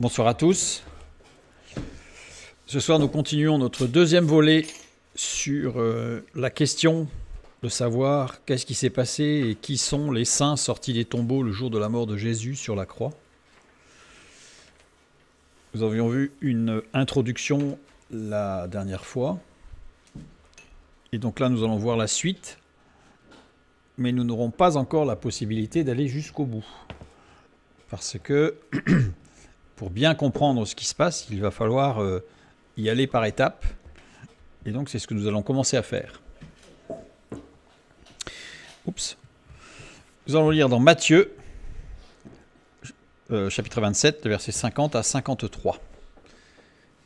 Bonsoir à tous. Ce soir, nous continuons notre deuxième volet sur euh, la question de savoir qu'est-ce qui s'est passé et qui sont les saints sortis des tombeaux le jour de la mort de Jésus sur la croix. Nous avions vu une introduction la dernière fois. Et donc là, nous allons voir la suite. Mais nous n'aurons pas encore la possibilité d'aller jusqu'au bout. Parce que pour bien comprendre ce qui se passe, il va falloir euh, y aller par étapes. Et donc, c'est ce que nous allons commencer à faire. Oups. Nous allons lire dans Matthieu, euh, chapitre 27, versets 50 à 53.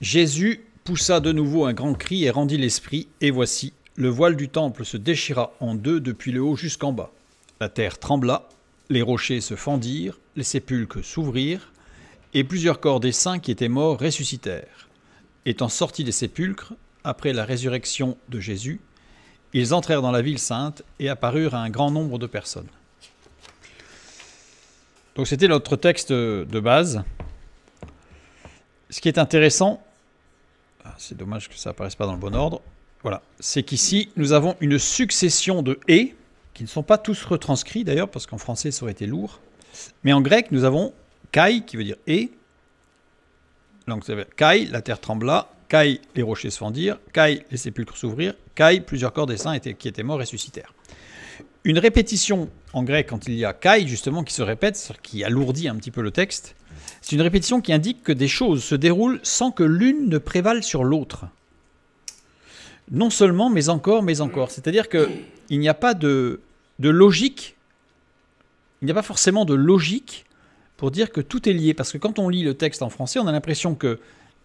Jésus poussa de nouveau un grand cri et rendit l'esprit, et voici, le voile du temple se déchira en deux depuis le haut jusqu'en bas. La terre trembla, les rochers se fendirent, les sépulcres s'ouvrirent, et plusieurs corps des saints qui étaient morts ressuscitèrent. Étant sortis des sépulcres, après la résurrection de Jésus, ils entrèrent dans la ville sainte et apparurent à un grand nombre de personnes. Donc c'était notre texte de base. Ce qui est intéressant, ah, c'est dommage que ça apparaisse pas dans le bon ordre, voilà, c'est qu'ici nous avons une succession de et qui ne sont pas tous retranscrits d'ailleurs, parce qu'en français ça aurait été lourd, mais en grec nous avons Kai, qui veut dire et. Donc ça Kai, la terre trembla. Kai, les rochers se fendirent. Kai, les sépulcres s'ouvrirent. Kai, plusieurs corps des saints étaient, qui étaient morts ressuscitèrent. Une répétition en grec, quand il y a Kai, justement, qui se répète, ce qui alourdit un petit peu le texte, c'est une répétition qui indique que des choses se déroulent sans que l'une ne prévale sur l'autre. Non seulement, mais encore, mais encore. C'est-à-dire qu'il n'y a pas de logique, il n'y a pas forcément de logique pour dire que tout est lié. Parce que quand on lit le texte en français, on a l'impression que,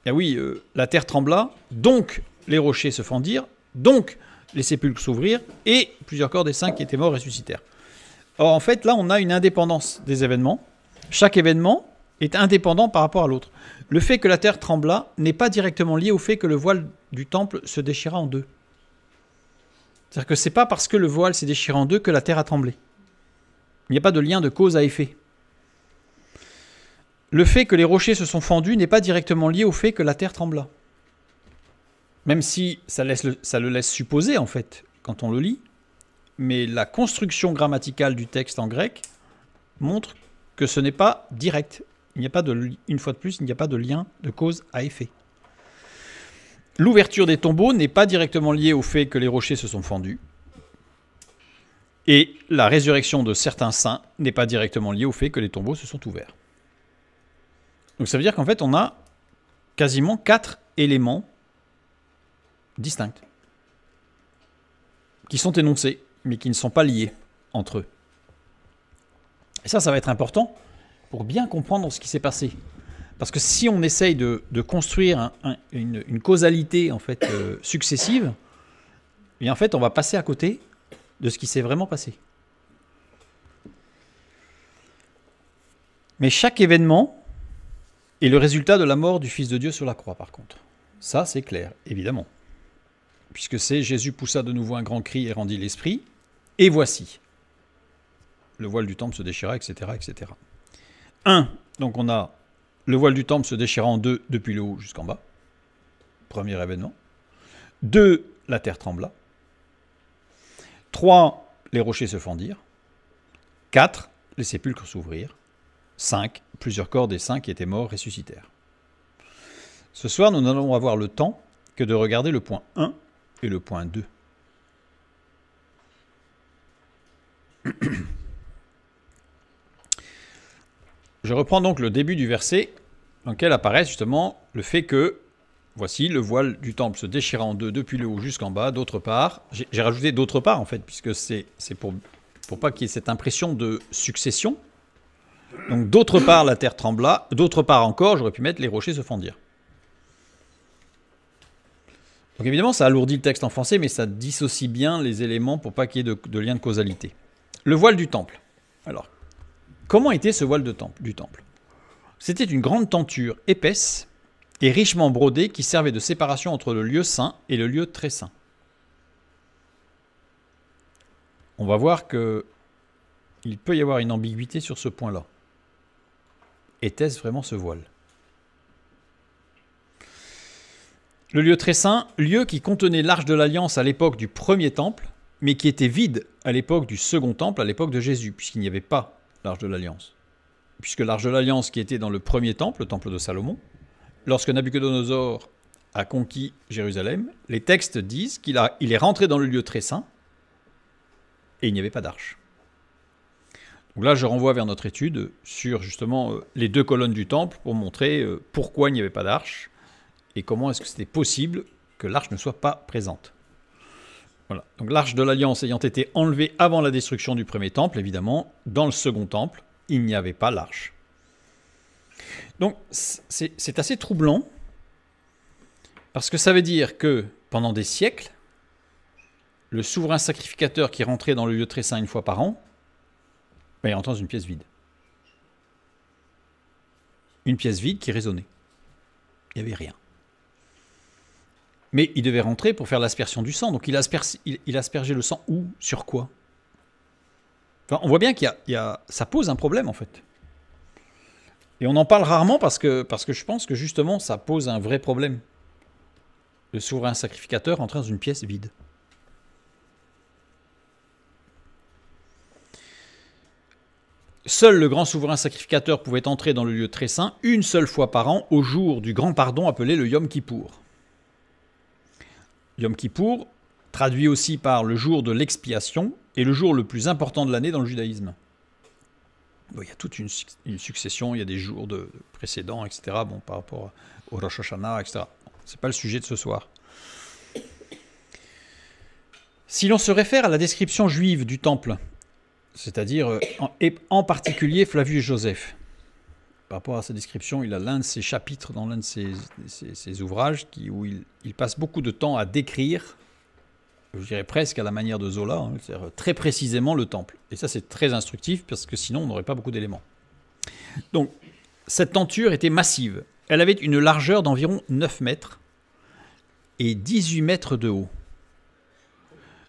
eh oui, euh, la terre trembla, donc les rochers se fendirent, donc les sépulcres s'ouvrirent, et plusieurs corps des saints qui étaient morts ressuscitèrent. Or, en fait, là, on a une indépendance des événements. Chaque événement est indépendant par rapport à l'autre. Le fait que la terre trembla n'est pas directement lié au fait que le voile du temple se déchira en deux. C'est-à-dire que c'est pas parce que le voile s'est déchiré en deux que la terre a tremblé. Il n'y a pas de lien de cause à effet le fait que les rochers se sont fendus n'est pas directement lié au fait que la terre trembla. Même si ça, le, le laisse supposer, en fait, quand on le lit. Mais la construction grammaticale du texte en grec montre que ce n'est pas direct. Il n'y a pas de, une fois de plus, il n'y a pas de lien de cause à effet. L'ouverture des tombeaux n'est pas directement liée au fait que les rochers se sont fendus. Et la résurrection de certains saints n'est pas directement liée au fait que les tombeaux se sont ouverts. Donc ça veut dire qu'en fait, on a quasiment quatre éléments distincts qui sont énoncés, mais qui ne sont pas liés entre eux. Et ça, ça va être important pour bien comprendre ce qui s'est passé. Parce que si on essaye de, construire une, causalité en fait euh, successive, et eh en fait, on va passer à côté de ce qui s'est vraiment passé. Mais chaque événement et le résultat de la mort du Fils de Dieu sur la croix, par contre. Ça, c'est clair, évidemment. Puisque c'est Jésus poussa de nouveau un grand cri et rendit l'esprit, et voici. Le voile du temple se déchira, etc. etc. 1. Donc on a le voile du temple se déchira en deux depuis le haut jusqu'en bas. Premier événement. 2. La terre trembla. 3. Les rochers se fendirent. 4. Les sépulcres s'ouvrirent. 5. plusieurs corps des cinq qui étaient morts ressuscitèrent. Ce soir, nous n'allons avoir le temps que de regarder le point 1 et le point 2. Je reprends donc le début du verset dans lequel apparaît justement le fait que, voici, le voile du temple se déchira en deux depuis le haut jusqu'en bas, d'autre part, j'ai rajouté d'autre part en fait, puisque c'est pour, pour pas qu'il y ait cette impression de succession, donc d'autre part, la terre trembla. D'autre part encore, j'aurais pu mettre les rochers se fendirent. Donc évidemment, ça alourdit le texte en français, mais ça dissocie bien les éléments pour pas qu'il y ait de, de, lien de causalité. Le voile du temple. Alors, comment était ce voile du temple C'était une grande tenture épaisse et richement brodée qui servait de séparation entre le lieu saint et le lieu très saint. On va voir que il peut y avoir une ambiguïté sur ce point-là. Était-ce vraiment ce voile Le lieu très saint, lieu qui contenait l'arche de l'alliance à l'époque du premier temple, mais qui était vide à l'époque du second temple, à l'époque de Jésus, puisqu'il n'y avait pas l'arche de l'alliance. Puisque l'arche de l'alliance qui était dans le premier temple, le temple de Salomon, lorsque Nabucodonosor a conquis Jérusalem, les textes disent qu'il il est rentré dans le lieu très saint et il n'y avait pas d'arche. Donc là, je renvoie vers notre étude sur justement euh, les deux colonnes du temple pour montrer euh, pourquoi il n'y avait pas d'arche et comment est-ce que c'était possible que l'arche ne soit pas présente. Voilà. Donc l'arche de l'alliance ayant été enlevée avant la destruction du premier temple, évidemment, dans le second temple, il n'y avait pas l'arche. Donc c'est assez troublant parce que ça veut dire que pendant des siècles, le souverain sacrificateur qui rentrait dans le lieu très saint une fois par an il rentre dans une pièce vide. Une pièce vide qui résonnait. Il n'y avait rien. Mais il devait rentrer pour faire l'aspersion du sang. Donc il, aspergeait le sang où Sur quoi On voit bien qu'il y, a, ça pose un problème en fait. Et on en parle rarement parce que, parce que je pense que justement ça pose un vrai problème. Le souverain sacrificateur rentre dans une pièce vide. Seul le grand souverain sacrificateur pouvait entrer dans le lieu très saint une seule fois par an au jour du grand pardon appelé le Yom Kippour. Yom Kippour, traduit aussi par le jour de l'expiation, est le jour le plus important de l'année dans le judaïsme. il y a toute une, succession, il y a des jours de, précédents, etc. Bon, par rapport au Rosh Hashanah, etc. C'est pas le sujet de ce soir. Si l'on se réfère à la description juive du temple c'est-à-dire euh, en, en particulier Flavius Joseph. Par rapport à sa description, il a l'un de ses chapitres dans l'un de ses, ouvrages où il, passe beaucoup de temps à décrire, je dirais presque à la manière de Zola, hein, cest très précisément le temple. Et ça, c'est très instructif parce que sinon, on n'aurait pas beaucoup d'éléments. Donc, cette tenture était massive. Elle avait une largeur d'environ 9 mètres et 18 mètres de haut,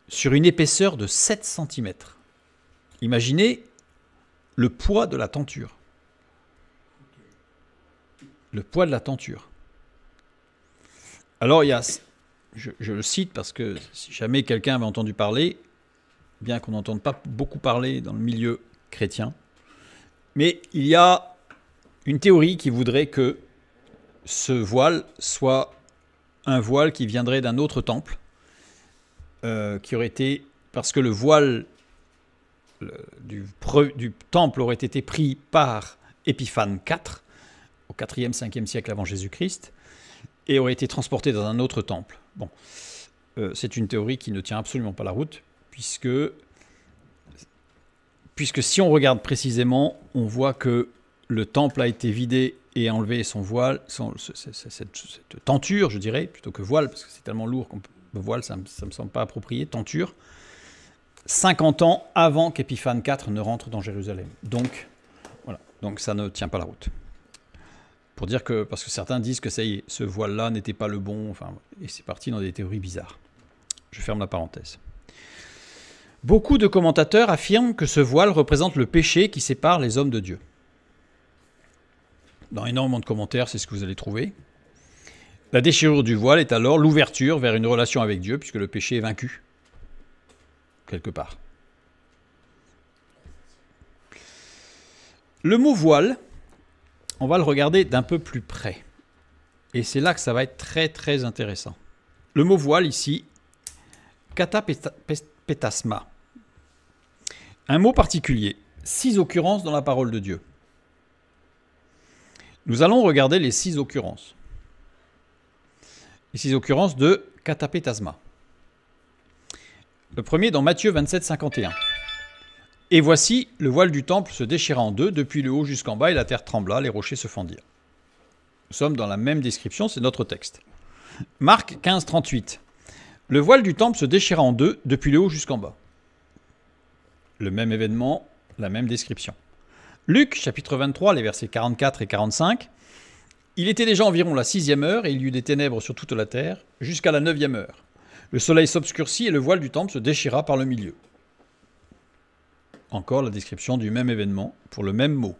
sur une épaisseur de 7 cm. Imaginez le poids de la tenture. Le poids de la tenture. Alors, il y a, je, le cite parce que si jamais quelqu'un avait entendu parler, bien qu'on n'entende pas beaucoup parler dans le milieu chrétien, mais il y a une théorie qui voudrait que ce voile soit un voile qui viendrait d'un autre temple, euh, qui aurait été parce que le voile du, temple aurait été pris par Épiphane IV, au 4e, 5e siècle avant Jésus-Christ, et aurait été transporté dans un autre temple. Bon, euh, c'est une théorie qui ne tient absolument pas la route, puisque, puisque si on regarde précisément, on voit que le temple a été vidé et enlevé son voile, cette, tenture, je dirais, plutôt que voile, parce que c'est tellement lourd qu'on voile, ça ne me semble pas approprié, tenture. 50 ans avant qu'Épiphane IV ne rentre dans Jérusalem. Donc, voilà. Donc ça ne tient pas la route. Pour dire que, parce que certains disent que ça ce voile-là n'était pas le bon, enfin, et c'est parti dans des théories bizarres. Je ferme la parenthèse. Beaucoup de commentateurs affirment que ce voile représente le péché qui sépare les hommes de Dieu. Dans énormément de commentaires, c'est ce que vous allez trouver. La déchirure du voile est alors l'ouverture vers une relation avec Dieu, puisque le péché est vaincu quelque part. Le mot voile, on va le regarder d'un peu plus près. Et c'est là que ça va être très très intéressant. Le mot voile ici, katapetasma. Un mot particulier, six occurrences dans la parole de Dieu. Nous allons regarder les six occurrences. Les six occurrences de katapetasma. Le premier dans Matthieu 27, 51. Et voici, le voile du temple se déchira en deux, depuis le haut jusqu'en bas, et la terre trembla, les rochers se fendirent. Nous sommes dans la même description, c'est notre texte. Marc 15, 38. Le voile du temple se déchira en deux, depuis le haut jusqu'en bas. Le même événement, la même description. Luc, chapitre 23, les versets 44 et 45. Il était déjà environ la sixième heure, et il y eut des ténèbres sur toute la terre, jusqu'à la neuvième heure. Le soleil s'obscurcit et le voile du temple se déchira par le milieu. Encore la description du même événement pour le même mot.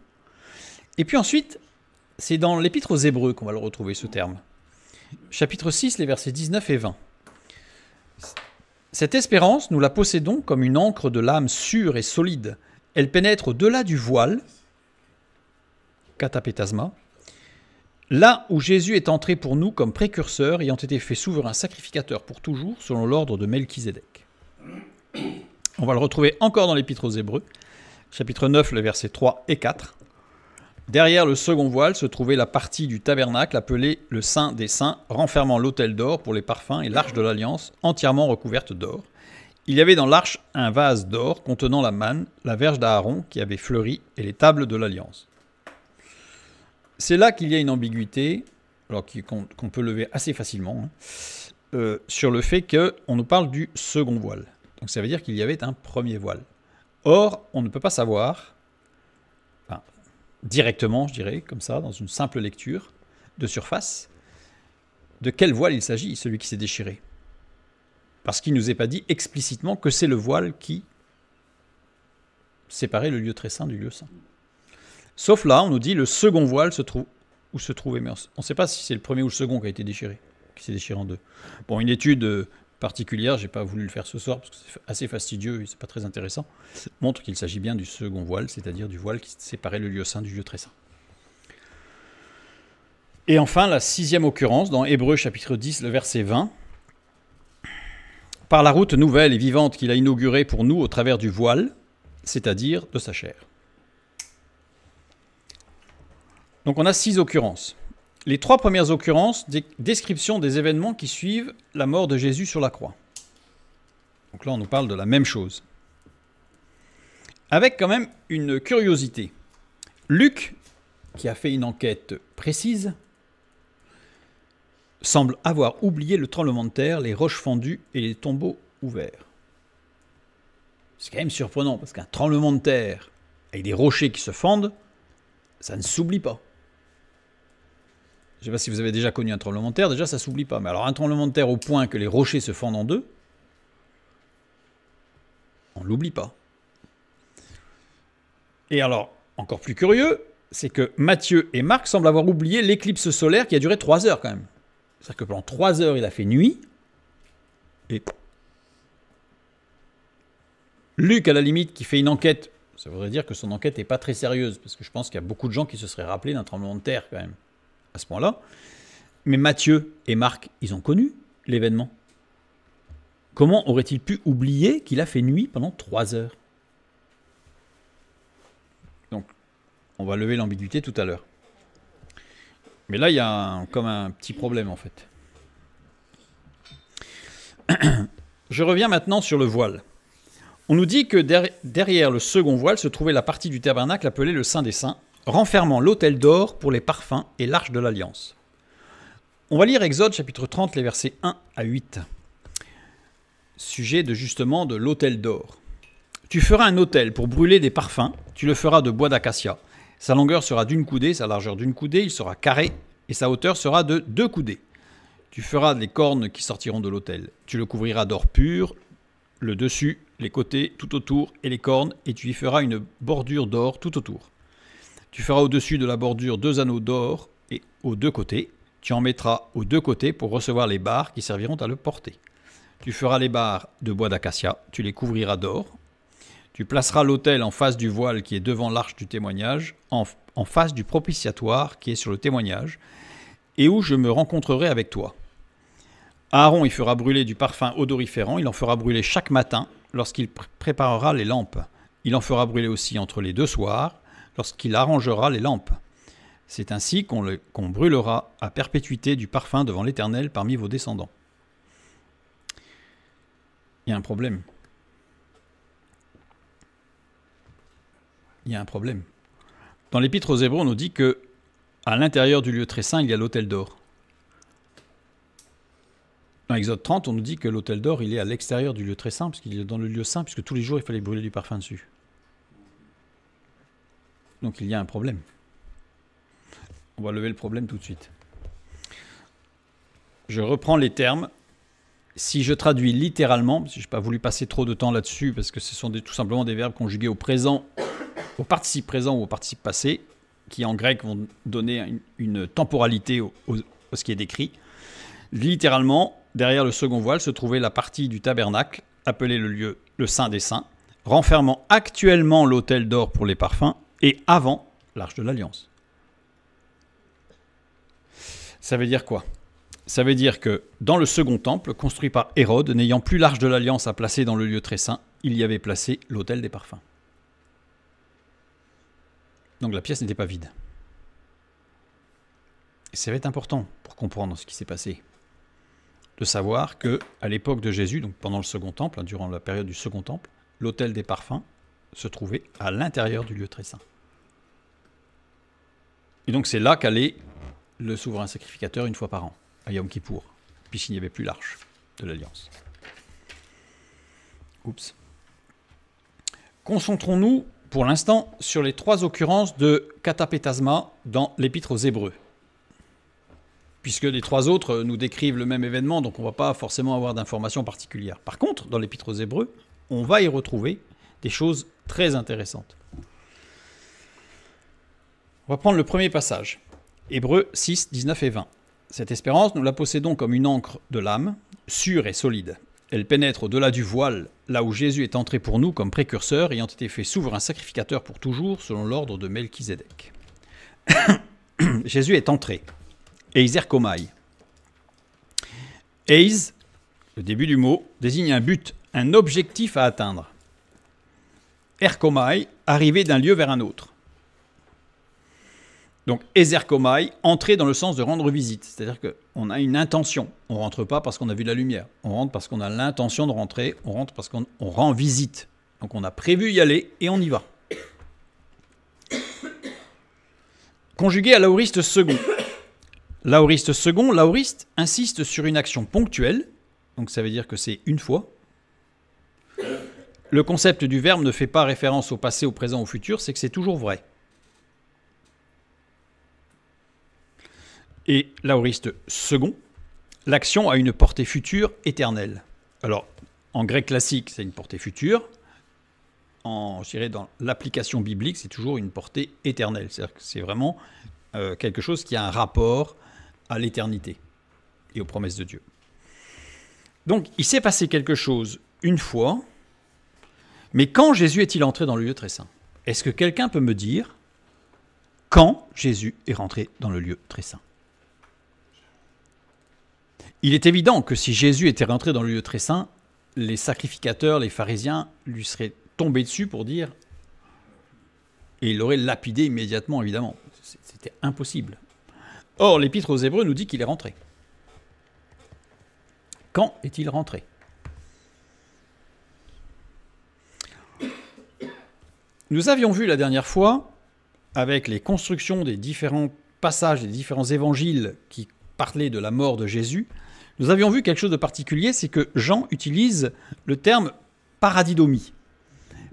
Et puis ensuite, c'est dans l'épître aux Hébreux qu'on va le retrouver ce terme. Chapitre 6, les versets 19 et 20. Cette espérance, nous la possédons comme une encre de l'âme sûre et solide. Elle pénètre au-delà du voile, catapétasma, Là où Jésus est entré pour nous comme précurseur, ayant été fait souverain sacrificateur pour toujours, selon l'ordre de Melchizedek. On va le retrouver encore dans l'Épître aux Hébreux, chapitre 9, les versets 3 et 4. Derrière le second voile se trouvait la partie du tabernacle appelée le Saint des Saints, renfermant l'autel d'or pour les parfums et l'arche de l'Alliance, entièrement recouverte d'or. Il y avait dans l'arche un vase d'or contenant la manne, la verge d'Aaron qui avait fleuri et les tables de l'Alliance c'est là qu'il y a une ambiguïté, alors qu'on peut lever assez facilement, hein, euh, sur le fait qu'on nous parle du second voile. Donc ça veut dire qu'il y avait un premier voile. Or, on ne peut pas savoir, directement, je dirais, comme ça, dans une simple lecture de surface, de quel voile il s'agit, celui qui s'est déchiré. Parce qu'il ne nous est pas dit explicitement que c'est le voile qui séparait le lieu très saint du lieu saint. Sauf là, on nous dit le second voile se trouve où se trouvait, mais on ne sait pas si c'est le premier ou le second qui a été déchiré, qui s'est déchiré en deux. Bon, une étude euh, particulière, j'ai pas voulu le faire ce soir parce que c'est assez fastidieux et c'est pas très intéressant, montre qu'il s'agit bien du second voile, c'est-à-dire du voile qui séparait le lieu saint du lieu très saint. Et enfin, la sixième occurrence, dans Hébreu chapitre 10, le verset 20. Par la route nouvelle et vivante qu'il a inaugurée pour nous au travers du voile, c'est-à-dire de sa chair. Donc on a six occurrences. Les trois premières occurrences, description des événements qui suivent la mort de Jésus sur la croix. Donc là, on nous parle de la même chose. Avec quand même une curiosité. Luc, qui a fait une enquête précise, semble avoir oublié le tremblement de terre, les roches fendues et les tombeaux ouverts. C'est quand même surprenant, parce qu'un tremblement de terre avec des rochers qui se fendent, ça ne s'oublie pas. Je ne sais pas si vous avez déjà connu un tremblement de terre, déjà ça s'oublie pas. Mais alors un tremblement de terre au point que les rochers se fendent en deux, on l'oublie pas. Et alors, encore plus curieux, c'est que Mathieu et Marc semblent avoir oublié l'éclipse solaire qui a duré 3 heures quand même. C'est-à-dire que pendant 3 heures, il a fait nuit. Et. Luc, à la limite, qui fait une enquête, ça voudrait dire que son enquête n'est pas très sérieuse, parce que je pense qu'il y a beaucoup de gens qui se seraient rappelés d'un tremblement de terre quand même à ce point-là. Mais Matthieu et Marc, ils ont connu l'événement. Comment aurait-il pu oublier qu'il a fait nuit pendant trois heures Donc, on va lever l'ambiguïté tout à l'heure. Mais là, il y a comme un petit problème en fait. Je reviens maintenant sur le voile. On nous dit que derrière le second voile se trouvait la partie du tabernacle appelée le Saint des Saints, renfermant l'autel d'or pour les parfums et l'arche de l'alliance. On va lire Exode chapitre 30, les versets 1 à 8. Sujet de justement de l'autel d'or. Tu feras un autel pour brûler des parfums, tu le feras de bois d'acacia. Sa longueur sera d'une coudée, sa largeur d'une coudée, il sera carré, et sa hauteur sera de deux coudées. Tu feras les cornes qui sortiront de l'autel. Tu le couvriras d'or pur, le dessus, les côtés, tout autour, et les cornes, et tu y feras une bordure d'or tout autour. Tu feras au-dessus de la bordure deux anneaux d'or et aux deux côtés. Tu en mettras aux deux côtés pour recevoir les barres qui serviront à le porter. Tu feras les barres de bois d'acacia, tu les couvriras d'or. Tu placeras l'autel en face du voile qui est devant l'arche du témoignage, en, face du propitiatoire qui est sur le témoignage, et où je me rencontrerai avec toi. Aaron y fera brûler du parfum odoriférant, il en fera brûler chaque matin lorsqu'il préparera les lampes. Il en fera brûler aussi entre les deux soirs, lorsqu'il arrangera les lampes. C'est ainsi qu'on brûlera à perpétuité du parfum devant l'Éternel parmi vos descendants. Il y a un problème. Il y a un problème. Dans l'épître aux Hébreux, on nous dit que à l'intérieur du lieu très saint, il y a l'autel d'or. Dans Exode 30, on nous dit que l'autel d'or, il est à l'extérieur du lieu très saint, puisqu'il est dans le lieu saint, puisque tous les jours, il fallait brûler du parfum dessus. Donc il y a un problème. On va lever le problème tout de suite. Je reprends les termes. Si je traduis littéralement, je n'ai pas voulu passer trop de temps là-dessus, parce que ce sont tout simplement des verbes conjugués au présent, au participe présent ou au participe passé, qui en grec vont donner une, temporalité au, ce qui est décrit. Littéralement, derrière le second voile se trouvait la partie du tabernacle, appelée le lieu le Saint des Saints, renfermant actuellement l'autel d'or pour les parfums, et avant l'Arche de l'Alliance. Ça veut dire quoi Ça veut dire que dans le second temple, construit par Hérode, n'ayant plus l'Arche de l'Alliance à placer dans le lieu très saint, il y avait placé l'autel des parfums. Donc la pièce n'était pas vide. Et ça va être important pour comprendre ce qui s'est passé. De savoir que à l'époque de Jésus, donc pendant le second temple, hein, durant la période du second temple, l'autel des parfums se trouvait à l'intérieur du lieu très saint. Et donc c'est là qu'allait le souverain sacrificateur une fois par an, à Yom Kippour, puisqu'il n'y avait plus l'arche de l'Alliance. Oups. Concentrons-nous pour l'instant sur les trois occurrences de catapétasma dans l'épître aux Hébreux. Puisque les trois autres nous décrivent le même événement, donc on ne va pas forcément avoir d'informations particulières. Par contre, dans l'épître aux Hébreux, on va y retrouver des choses très intéressantes. On va prendre le premier passage. Hébreux 6, 19 et 20. Cette espérance, nous la possédons comme une encre de l'âme, sûre et solide. Elle pénètre au-delà du voile, là où Jésus est entré pour nous comme précurseur, ayant été fait souverain sacrificateur pour toujours, selon l'ordre de Melchizedek. Jésus est entré. Eiser komai. Eis, le début du mot, désigne un but, un objectif à atteindre. Erkomai, arriver d'un lieu vers un autre. Donc, Ezerkomai, entrer dans le sens de rendre visite. C'est-à-dire qu'on a une intention. On ne rentre pas parce qu'on a vu la lumière. On rentre parce qu'on a l'intention de rentrer. On rentre parce qu'on rend visite. Donc, on a prévu y aller et on y va. Conjugué à lauriste second. Lauriste second, lauriste » insiste sur une action ponctuelle. Donc, ça veut dire que c'est une fois. Le concept du verbe ne fait pas référence au passé, au présent, au futur. C'est que c'est toujours vrai. et l'aoriste second, l'action a une portée future éternelle. Alors, en grec classique, c'est une portée future. En, je dans l'application biblique, c'est toujours une portée éternelle. C'est-à-dire que c'est vraiment euh, quelque chose qui a un rapport à l'éternité et aux promesses de Dieu. Donc, il s'est passé quelque chose une fois, mais quand Jésus est-il entré dans le lieu très saint Est-ce que quelqu'un peut me dire quand Jésus est rentré dans le lieu très saint il est évident que si Jésus était rentré dans le lieu très saint, les sacrificateurs, les pharisiens lui seraient tombés dessus pour dire... Et il l'aurait lapidé immédiatement, évidemment. C'était impossible. Or, l'épître aux Hébreux nous dit qu'il est rentré. Quand est-il rentré Nous avions vu la dernière fois, avec les constructions des différents passages, des différents évangiles qui parler de la mort de Jésus, nous avions vu quelque chose de particulier, c'est que Jean utilise le terme paradidomie.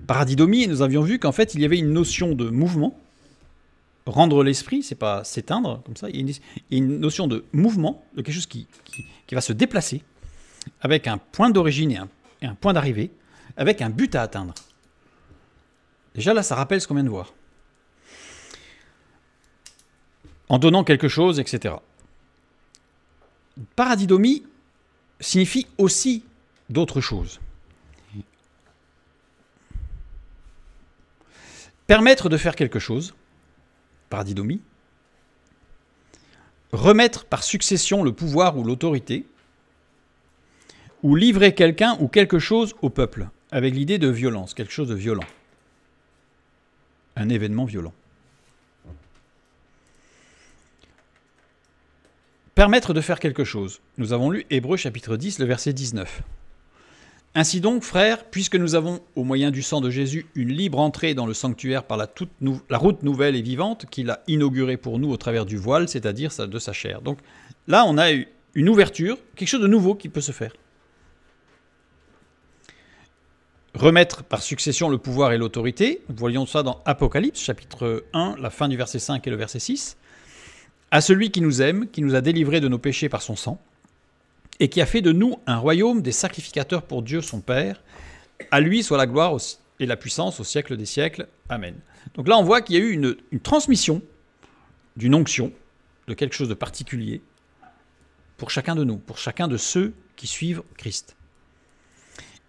Paradidomie, nous avions vu qu'en fait, il y avait une notion de mouvement. Rendre l'esprit, c'est pas s'éteindre comme ça. Il y, a une, notion de mouvement, de quelque chose qui, va se déplacer, avec un point d'origine et un, et un point d'arrivée, avec un but à atteindre. Déjà là, ça rappelle ce qu'on vient de voir. En donnant quelque chose, etc paradidomie signifie aussi d'autres choses. Permettre de faire quelque chose, paradidomie, remettre par succession le pouvoir ou l'autorité, ou livrer quelqu'un ou quelque chose au peuple, avec l'idée de violence, quelque chose de violent, un événement violent. Permettre de faire quelque chose. Nous avons lu Hébreu chapitre 10, le verset 19. Ainsi donc, frères, puisque nous avons, au moyen du sang de Jésus, une libre entrée dans le sanctuaire par la, route nouvelle et vivante qu'il a inaugurée pour nous au travers du voile, c'est-à-dire de sa chair. Donc là, on a une ouverture, quelque chose de nouveau qui peut se faire. remettre par succession le pouvoir et l'autorité. Nous voyons ça dans Apocalypse, chapitre 1, la fin du verset 5 et le verset 6 à celui qui nous aime, qui nous a délivrés de nos péchés par son sang, et qui a fait de nous un royaume des sacrificateurs pour Dieu son Père. À lui soit la gloire et la puissance au siècle des siècles. Amen. Donc là, on voit qu'il y a eu une, transmission d'une onction, de quelque chose de particulier, pour chacun de nous, pour chacun de ceux qui suivent Christ.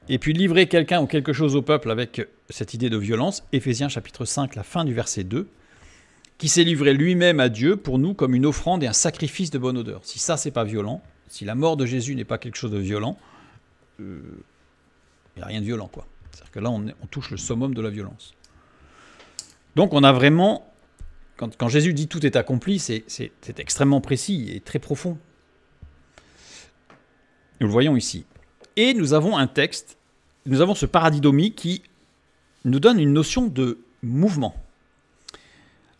Et puis livrer quelqu'un ou quelque chose au peuple avec cette idée de violence, Ephésiens chapitre 5, la fin du verset 2, qui s'est livré lui-même à Dieu pour nous comme une offrande et un sacrifice de bonne odeur. Si ça, c'est pas violent, si la mort de Jésus n'est pas quelque chose de violent, euh, il n'y a rien de violent, quoi. C'est-à-dire que là, on, touche le summum de la violence. Donc, on a vraiment. Quand, Jésus dit tout est accompli, c'est extrêmement précis et très profond. Nous le voyons ici. Et nous avons un texte, nous avons ce paradidomie qui nous donne une notion de mouvement.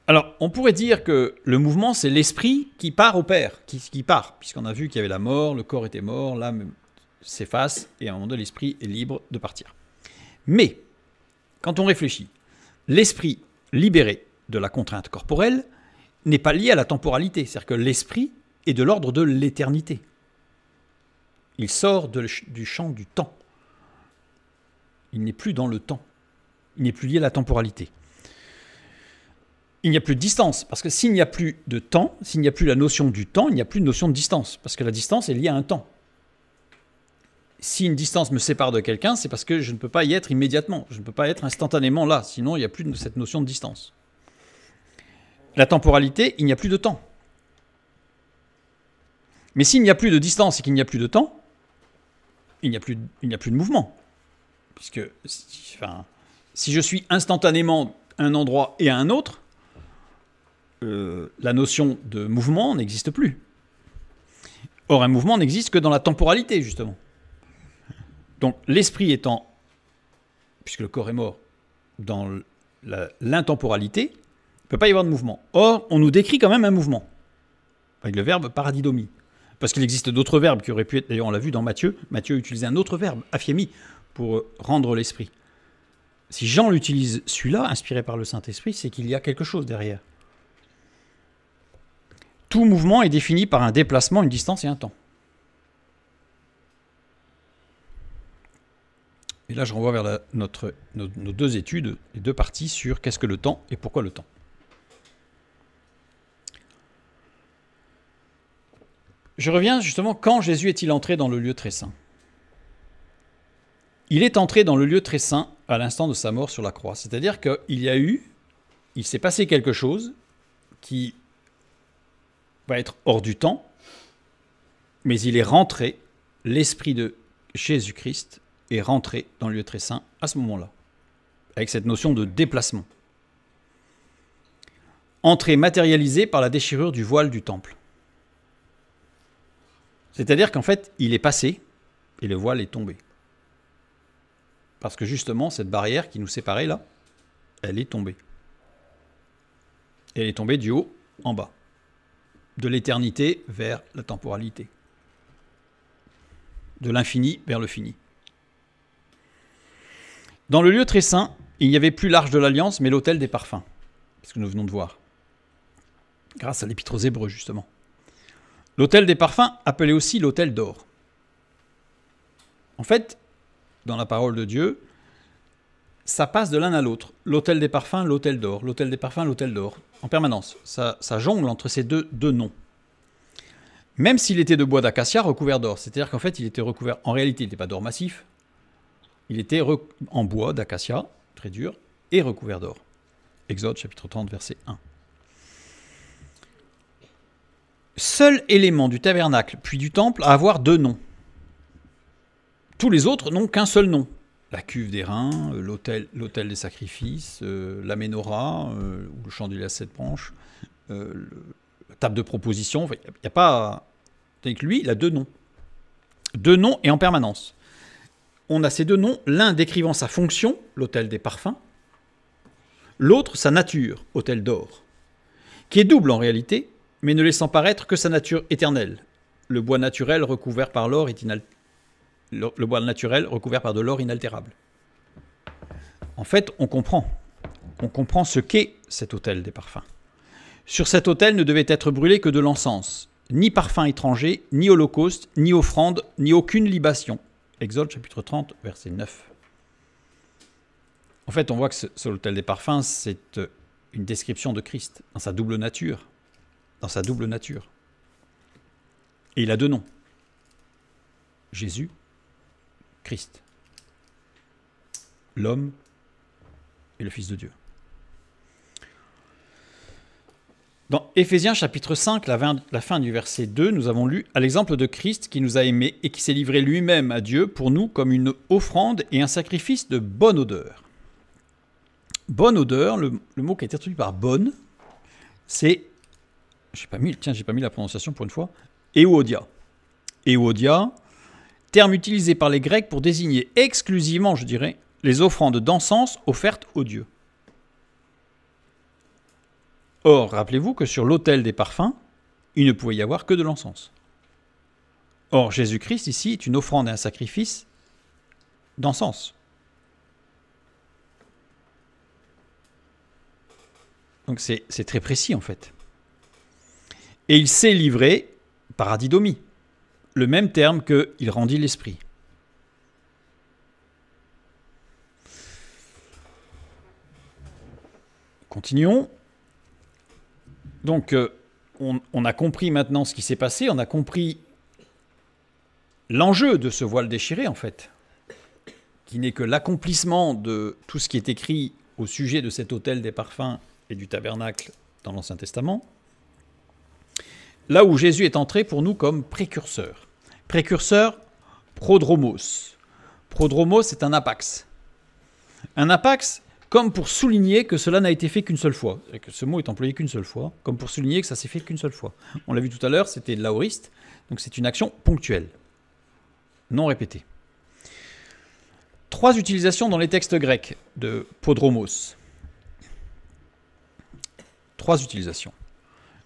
Alors, on pourrait dire que le mouvement, c'est l'esprit qui part au Père, qui, part, puisqu'on a vu qu'il y avait la mort, le corps était mort, l'âme s'efface, et à un moment donné, l'esprit est libre de partir. Mais, quand on réfléchit, l'esprit libéré de la contrainte corporelle n'est pas lié à la temporalité, c'est-à-dire que l'esprit est de l'ordre de l'éternité. Il sort du champ du temps. Il n'est plus dans le temps. Il n'est plus lié à la temporalité il n'y a plus de distance. Parce que s'il n'y a plus de temps, s'il n'y a plus la notion du temps, il n'y a plus de notion de distance. Parce que la distance est liée à un temps. Si une distance me sépare de quelqu'un, c'est parce que je ne peux pas y être immédiatement. Je ne peux pas être instantanément là. Sinon, il n'y a plus de cette notion de distance. La temporalité, il n'y a plus de temps. Mais s'il n'y a plus de distance et qu'il n'y a plus de temps, il n'y a, plus de, il n'y a plus de mouvement. Puisque si je suis instantanément à un endroit et à un autre, euh, la notion de mouvement n'existe plus. Or, un mouvement n'existe que dans la temporalité, justement. Donc, l'esprit étant, puisque le corps est mort, dans l'intemporalité, il ne peut pas y avoir de mouvement. Or, on nous décrit quand même un mouvement, avec le verbe paradidomie. Parce qu'il existe d'autres verbes qui auraient pu être, d'ailleurs on l'a vu dans Matthieu, Matthieu utilisait un autre verbe, afiemi, pour euh, rendre l'esprit. Si Jean l'utilise celui-là, inspiré par le Saint-Esprit, c'est qu'il y a quelque chose derrière tout mouvement est défini par un déplacement, une distance et un temps. Et là, je renvoie vers notre, nos, nos, deux études, les deux parties sur qu'est-ce que le temps et pourquoi le temps. Je reviens justement quand Jésus est-il entré dans le lieu très saint Il est entré dans le lieu très saint à l'instant de sa mort sur la croix. C'est-à-dire qu'il y a eu, il s'est passé quelque chose qui va être hors du temps, mais il est rentré, l'esprit de Jésus-Christ est rentré dans le lieu très saint à ce moment-là, avec cette notion de déplacement. Entrée matérialisée par la déchirure du voile du temple. C'est-à-dire qu'en fait, il est passé et le voile est tombé. Parce que justement, cette barrière qui nous séparait là, elle est tombée. elle est tombée du haut en bas de l'éternité vers la temporalité, de l'infini vers le fini. Dans le lieu très saint, il n'y avait plus l'arche de l'alliance, mais l'autel des parfums, ce que nous venons de voir, grâce à l'épître aux Hébreux justement. L'autel des parfums, appelé aussi l'autel d'or. En fait, dans la parole de Dieu, ça passe de l'un à l'autre. L'hôtel des parfums, l'hôtel d'or, l'hôtel des parfums, l'hôtel d'or. En permanence, ça, ça, jongle entre ces deux, deux noms. Même s'il était de bois d'acacia recouvert d'or, c'est-à-dire qu'en fait, il était recouvert. En réalité, il n'était pas d'or massif. Il était en bois d'acacia, très dur, et recouvert d'or. Exode chapitre 30, verset 1. Seul élément du tabernacle puis du temple à avoir deux noms. Tous les autres n'ont qu'un seul nom, la cuve des reins, euh, l'autel des sacrifices, euh, la menorah, euh, ou le chandelier à sept branches, la table de proposition. Il n'y a, pas. que lui, il a deux noms. Deux noms et en permanence. On a ces deux noms, l'un décrivant sa fonction, l'autel des parfums, l'autre sa nature, hôtel d'or, qui est double en réalité, mais ne laissant paraître que sa nature éternelle. Le bois naturel recouvert par l'or est inaltérable le, bois naturel recouvert par de l'or inaltérable. En fait, on comprend. On comprend ce qu'est cet hôtel des parfums. Sur cet hôtel ne devait être brûlé que de l'encens, ni parfum étranger, ni holocauste, ni offrande, ni aucune libation. Exode chapitre 30, verset 9. En fait, on voit que sur hôtel des parfums, c'est euh, une description de Christ dans sa double nature. Dans sa double nature. Et il a deux noms. Jésus Christ, l'homme et le Fils de Dieu. Dans Éphésiens chapitre 5, la fin, du verset 2, nous avons lu à l'exemple de Christ qui nous a aimés et qui s'est livré lui-même à Dieu pour nous comme une offrande et un sacrifice de bonne odeur. Bonne odeur, le, mot qui a été traduit par bonne, c'est j'ai pas mis, tiens, j'ai pas mis la prononciation pour une fois, Éodia Euodia, terme utilisé par les Grecs pour désigner exclusivement, je dirais, les offrandes d'encens offertes aux dieux. Or, rappelez-vous que sur l'autel des parfums, il ne pouvait y avoir que de l'encens. Or, Jésus-Christ ici est une offrande et un sacrifice d'encens. Donc c'est très précis en fait. Et il s'est livré, paradidomie, le même terme que il rendit l'esprit. Continuons. Donc, euh, on, on, a compris maintenant ce qui s'est passé, on a compris l'enjeu de ce voile déchiré, en fait, qui n'est que l'accomplissement de tout ce qui est écrit au sujet de cet hôtel des parfums et du tabernacle dans l'Ancien Testament, là où Jésus est entré pour nous comme précurseur. Précurseur, Prodromos. Prodromos c'est un apax. Un apax, comme pour souligner que cela n'a été fait qu'une seule fois, que ce mot est employé qu'une seule fois, comme pour souligner que ça s'est fait qu'une seule fois. On l'a vu tout à l'heure, c'était l'aoriste, donc c'est une action ponctuelle, non répétée. Trois utilisations dans les textes grecs de prodromos. Trois utilisations.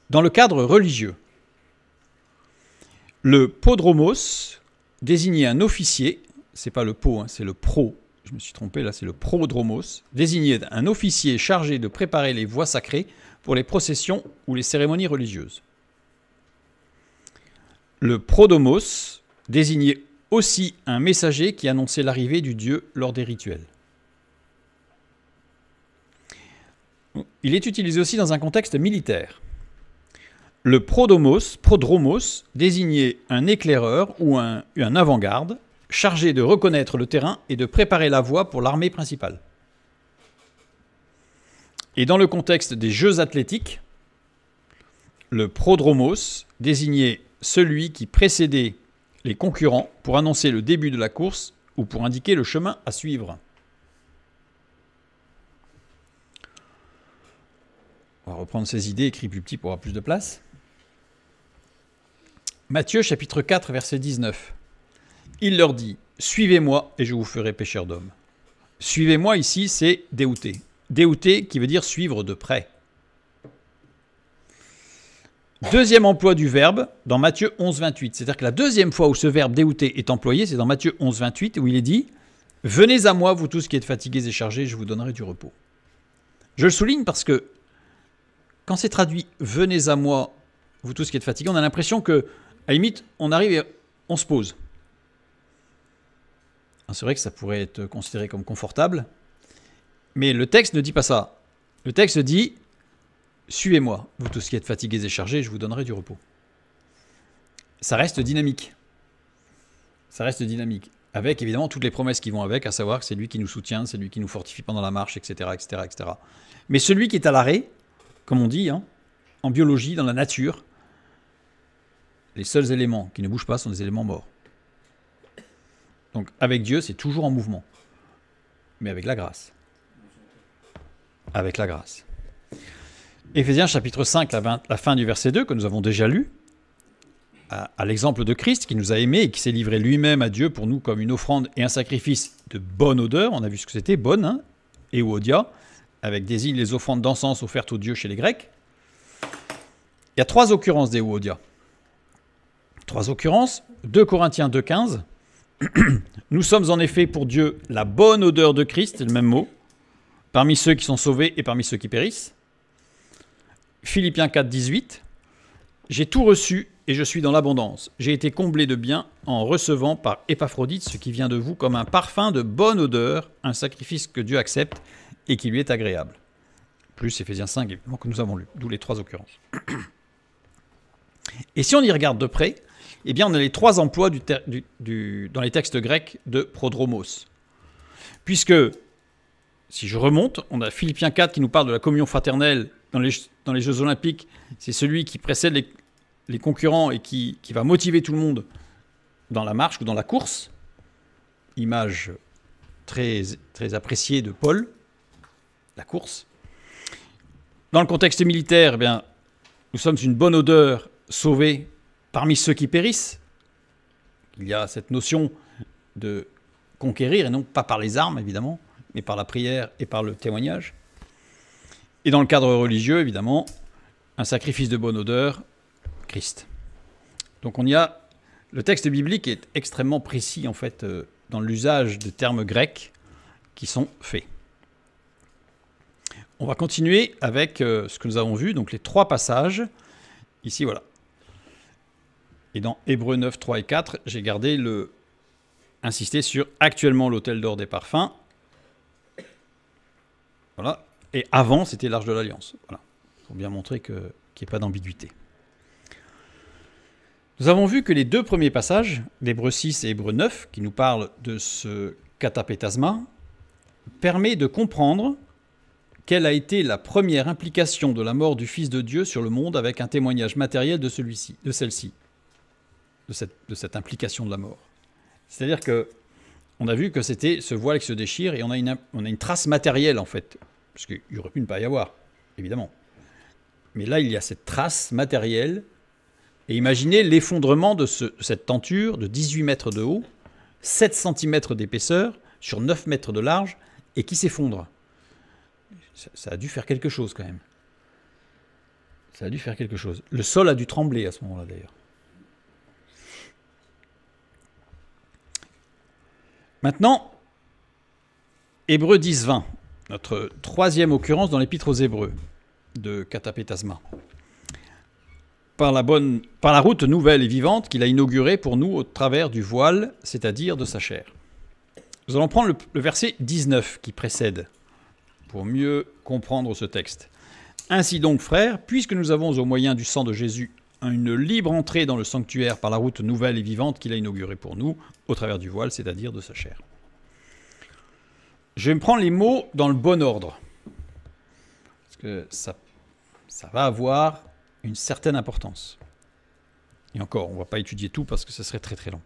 Dans le cadre religieux, le podromos désignait un officier, c'est pas le pot, hein, c'est le pro, je me suis trompé, là c'est le prodromos, désignait un officier chargé de préparer les voies sacrées pour les processions ou les cérémonies religieuses. Le prodomos désignait aussi un messager qui annonçait l'arrivée du dieu lors des rituels. Il est utilisé aussi dans un contexte militaire. Le prodromos, prodromos désignait un éclaireur ou un, avant-garde chargé de reconnaître le terrain et de préparer la voie pour l'armée principale. Et dans le contexte des Jeux athlétiques, le prodromos désignait celui qui précédait les concurrents pour annoncer le début de la course ou pour indiquer le chemin à suivre. On va reprendre ces idées, écrit plus petit pour avoir plus de place. Matthieu chapitre 4 verset 19. Il leur dit, Suivez-moi et je vous ferai pécheur d'hommes. Suivez-moi ici, c'est déouté. Déouté qui veut dire suivre de près. Deuxième emploi du verbe dans Matthieu 11, 28. C'est-à-dire que la deuxième fois où ce verbe déouté est employé, c'est dans Matthieu 11, 28, où il est dit Venez à moi, vous tous qui êtes fatigués et chargés, je vous donnerai du repos. Je le souligne parce que quand c'est traduit Venez à moi, vous tous qui êtes fatigués, on a l'impression que à la limite, on arrive et on se pose. C'est vrai que ça pourrait être considéré comme confortable, mais le texte ne dit pas ça. Le texte dit Suivez-moi, vous tous qui êtes fatigués et chargés, je vous donnerai du repos. Ça reste dynamique. Ça reste dynamique. Avec évidemment toutes les promesses qui vont avec, à savoir que c'est lui qui nous soutient, c'est lui qui nous fortifie pendant la marche, etc. etc., etc. Mais celui qui est à l'arrêt, comme on dit, hein, en biologie, dans la nature, les seuls éléments qui ne bougent pas sont des éléments morts. Donc avec Dieu, c'est toujours en mouvement. Mais avec la grâce. Avec la grâce. Éphésiens chapitre 5, la, fin du verset 2 que nous avons déjà lu, à, l'exemple de Christ qui nous a aimés et qui s'est livré lui-même à Dieu pour nous comme une offrande et un sacrifice de bonne odeur, on a vu ce que c'était, bonne, hein, et odia, avec désigne les offrandes d'encens offertes aux dieux chez les Grecs. Il y a trois occurrences des Trois occurrences. 2 Corinthiens 2.15. Nous sommes en effet pour Dieu la bonne odeur de Christ, c'est le même mot, parmi ceux qui sont sauvés et parmi ceux qui périssent. Philippiens 4,18. J'ai tout reçu et je suis dans l'abondance. J'ai été comblé de biens en recevant par Épaphrodite ce qui vient de vous comme un parfum de bonne odeur, un sacrifice que Dieu accepte et qui lui est agréable. Plus Ephésiens 5, évidemment, que nous avons lu, d'où les trois occurrences. Et si on y regarde de près, eh bien, on a les trois emplois dans les textes grecs de prodromos. Puisque, si je remonte, on a Philippiens 4 qui nous parle de la communion fraternelle dans les, Jeux Olympiques. C'est celui qui précède les, concurrents et qui, va motiver tout le monde dans la marche ou dans la course. Image très, appréciée de Paul, la course. Dans le contexte militaire, eh bien, nous sommes une bonne odeur sauvée Parmi ceux qui périssent, il y a cette notion de conquérir, et non pas par les armes, évidemment, mais par la prière et par le témoignage. Et dans le cadre religieux, évidemment, un sacrifice de bonne odeur, Christ. Donc on y a... Le texte biblique est extrêmement précis, en fait, euh, dans l'usage de termes grecs qui sont faits. On va continuer avec euh, ce que nous avons vu, donc les trois passages. Ici, voilà, et dans Hébreu 9, 3 et 4, j'ai gardé le. insister sur actuellement l'hôtel d'or des parfums. Voilà. Et avant, c'était l'Arche de l'Alliance. Voilà. Pour bien montrer que, qu'il n'y ait pas d'ambiguïté. Nous avons vu que les deux premiers passages, d'Hébreu 6 et Hébreu 9, qui nous parlent de ce catapétasma, permet de comprendre quelle a été la première implication de la mort du Fils de Dieu sur le monde avec un témoignage matériel de, celui-ci, de celle-ci de cette, implication de la mort. C'est-à-dire que on a vu que c'était ce voile qui se déchire et on a une, trace matérielle en fait, parce qu'il aurait pu ne pas y avoir, évidemment. Mais là, il y a cette trace matérielle. Et imaginez l'effondrement de, cette tenture de 18 mètres de haut, 7 cm d'épaisseur, sur 9 mètres de large, et qui s'effondre. ça a dû faire quelque chose quand même. Ça a dû faire quelque chose. Le sol a dû trembler à ce moment-là d'ailleurs. Maintenant, Hébreux 10, 20, notre troisième occurrence dans l'épître aux Hébreux de Catapetasma. Par la, bonne, par la route nouvelle et vivante qu'il a inaugurée pour nous au travers du voile, c'est-à-dire de sa chair. Nous allons prendre le, le verset 19 qui précède pour mieux comprendre ce texte. Ainsi donc, frères, puisque nous avons au moyen du sang de Jésus une libre entrée dans le sanctuaire par la route nouvelle et vivante qu'il a inaugurée pour nous, au travers du voile, c'est-à-dire de sa chair. Je vais me prendre les mots dans le bon ordre, parce que ça, ça va avoir une certaine importance. Et encore, on ne va pas étudier tout parce que ce serait très très long.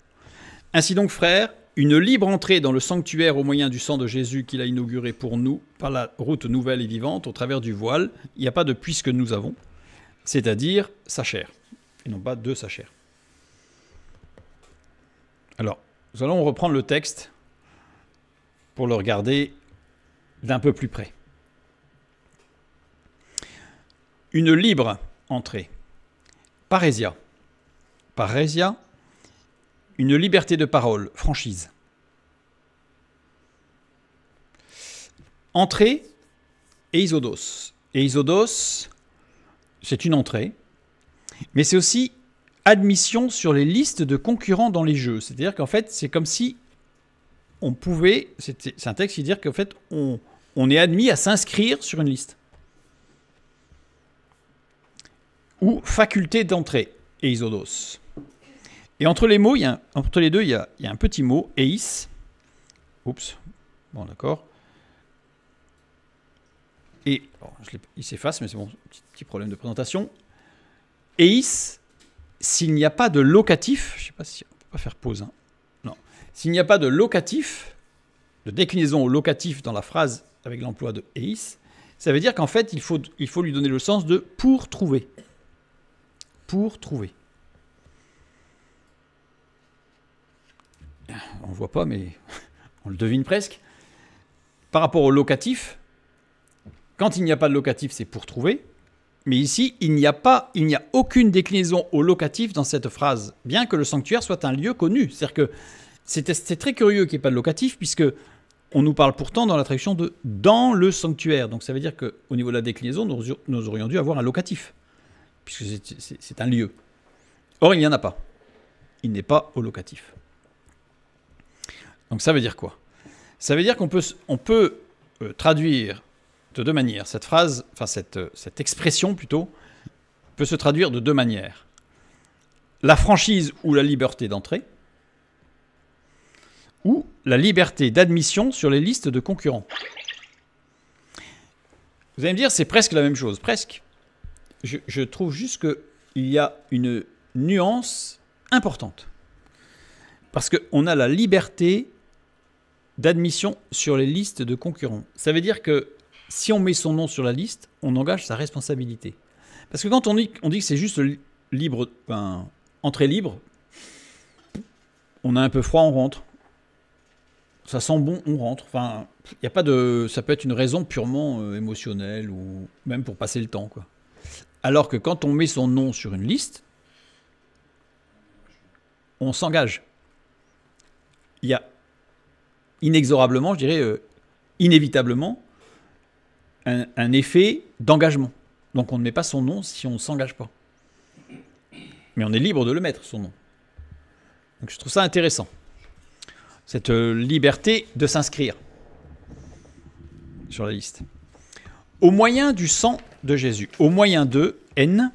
Ainsi donc, frère, une libre entrée dans le sanctuaire au moyen du sang de Jésus qu'il a inauguré pour nous par la route nouvelle et vivante au travers du voile. Il n'y a pas de puisque nous avons, c'est-à-dire sa chair et non pas de sa chair. Alors, nous allons reprendre le texte pour le regarder d'un peu plus près. Une libre entrée. Parésia. Parésia, une liberté de parole, franchise. Entrée, Eisodos. Eisodos, c'est une entrée mais c'est aussi admission sur les listes de concurrents dans les jeux. C'est-à-dire qu'en fait, c'est comme si on pouvait, c'est un texte qui dit qu'en fait, on, est admis à s'inscrire sur une liste. Ou faculté d'entrée, eisodos. Et entre les mots, il y a entre les deux, il y, a, un petit mot, eis. Oups, bon d'accord. Et il s'efface, mais c'est bon, petit, petit, problème de présentation. EIS, s'il n'y a pas de locatif, je ne sais pas si on peut pas faire pause, hein. non, s'il n'y a pas de locatif, de déclinaison au locatif dans la phrase avec l'emploi de EIS, ça veut dire qu'en fait, il faut, il faut lui donner le sens de pour trouver. Pour trouver. On ne voit pas, mais on le devine presque. Par rapport au locatif, quand il n'y a pas de locatif, c'est pour trouver. Mais ici, il n'y a pas, il n'y a aucune déclinaison au locatif dans cette phrase, bien que le sanctuaire soit un lieu connu. C'est-à-dire que c'est très curieux qu'il n'y ait pas de locatif, puisque on nous parle pourtant dans la traduction de dans le sanctuaire. Donc ça veut dire qu'au niveau de la déclinaison, nous, aurions dû avoir un locatif, puisque c'est un lieu. Or, il n'y en a pas. Il n'est pas au locatif. Donc ça veut dire quoi Ça veut dire qu'on peut, on peut euh, traduire de deux manières. Cette phrase, enfin cette, euh, cette expression plutôt, peut se traduire de deux manières. La franchise ou la liberté d'entrée, ou la liberté d'admission sur les listes de concurrents. Vous allez me dire, c'est presque la même chose, presque. Je, je trouve juste qu'il y a une nuance importante. Parce qu'on a la liberté d'admission sur les listes de concurrents. Ça veut dire que si on met son nom sur la liste, on engage sa responsabilité. Parce que quand on dit, dit que c'est juste libre, entrée libre, on a un peu froid, on rentre. Ça sent bon, on rentre. Enfin, il y a pas de, ça peut être une raison purement euh, émotionnelle ou même pour passer le temps, quoi. Alors que quand on met son nom sur une liste, on s'engage. Il y a inexorablement, je dirais, euh, inévitablement, un, effet d'engagement. Donc on ne met pas son nom si on ne s'engage pas. Mais on est libre de le mettre, son nom. Donc je trouve ça intéressant. Cette euh, liberté de s'inscrire sur la liste. Au moyen du sang de Jésus, au moyen de N,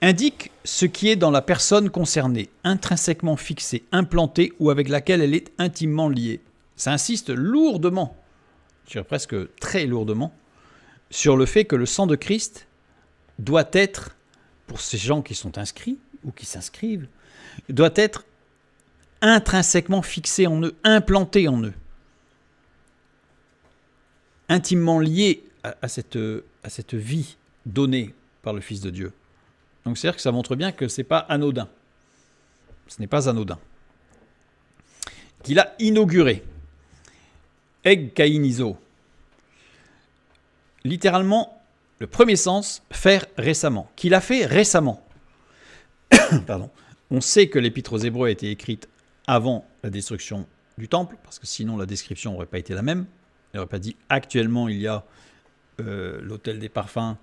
indique ce qui est dans la personne concernée, intrinsèquement fixée, implantée ou avec laquelle elle est intimement liée. Ça insiste lourdement je dirais presque très lourdement, sur le fait que le sang de Christ doit être, pour ces gens qui sont inscrits ou qui s'inscrivent, doit être intrinsèquement fixé en eux, implanté en eux, intimement lié à, cette, à cette vie donnée par le Fils de Dieu. Donc c'est-à-dire que ça montre bien que ce n'est pas anodin. Ce n'est pas anodin. Qu'il a inauguré. Egg iso Littéralement, le premier sens, faire récemment. Qu'il a fait récemment. Pardon. On sait que l'épître aux Hébreux a été écrite avant la destruction du temple, parce que sinon la description n'aurait pas été la même. Elle n'aurait pas dit actuellement il y a euh, l'hôtel des parfums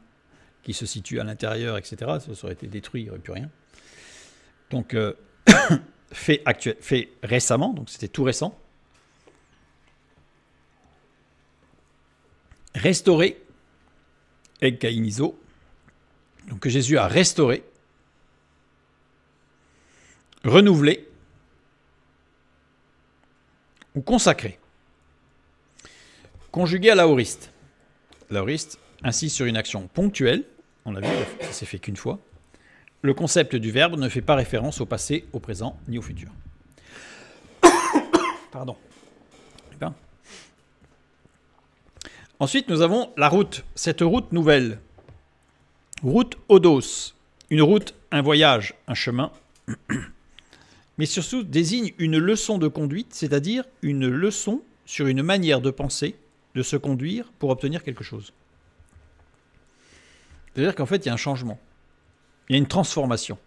qui se situe à l'intérieur, etc. Ça aurait été détruit, il n'y aurait plus rien. Donc, euh, fait récemment, donc c'était tout récent. « Restaurer » et « kainizo, donc que Jésus a restauré, renouvelé ou consacré. Conjugué à l'aoriste. L'aoriste insiste sur une action ponctuelle, on l'a vu, ça s'est fait qu'une fois. Le concept du verbe ne fait pas référence au passé, au présent ni au futur. Pardon. Ensuite, nous avons la route, cette route nouvelle. Route Odos. Une route, un voyage, un chemin. Mais surtout désigne une leçon de conduite, c'est-à-dire une leçon sur une manière de penser, de se conduire pour obtenir quelque chose. C'est-à-dire qu'en fait, il y a un changement. Il y a une transformation.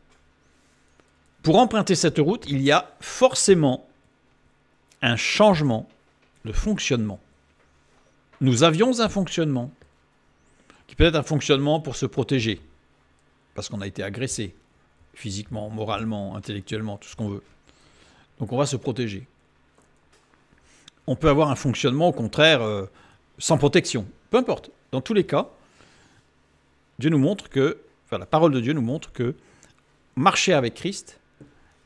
Pour emprunter cette route, il y a forcément un changement de fonctionnement nous avions un fonctionnement, qui peut être un fonctionnement pour se protéger, parce qu'on a été agressé, physiquement, moralement, intellectuellement, tout ce qu'on veut. Donc on va se protéger. On peut avoir un fonctionnement, au contraire, euh, sans protection. Peu importe. Dans tous les cas, Dieu nous montre que, la parole de Dieu nous montre que marcher avec Christ,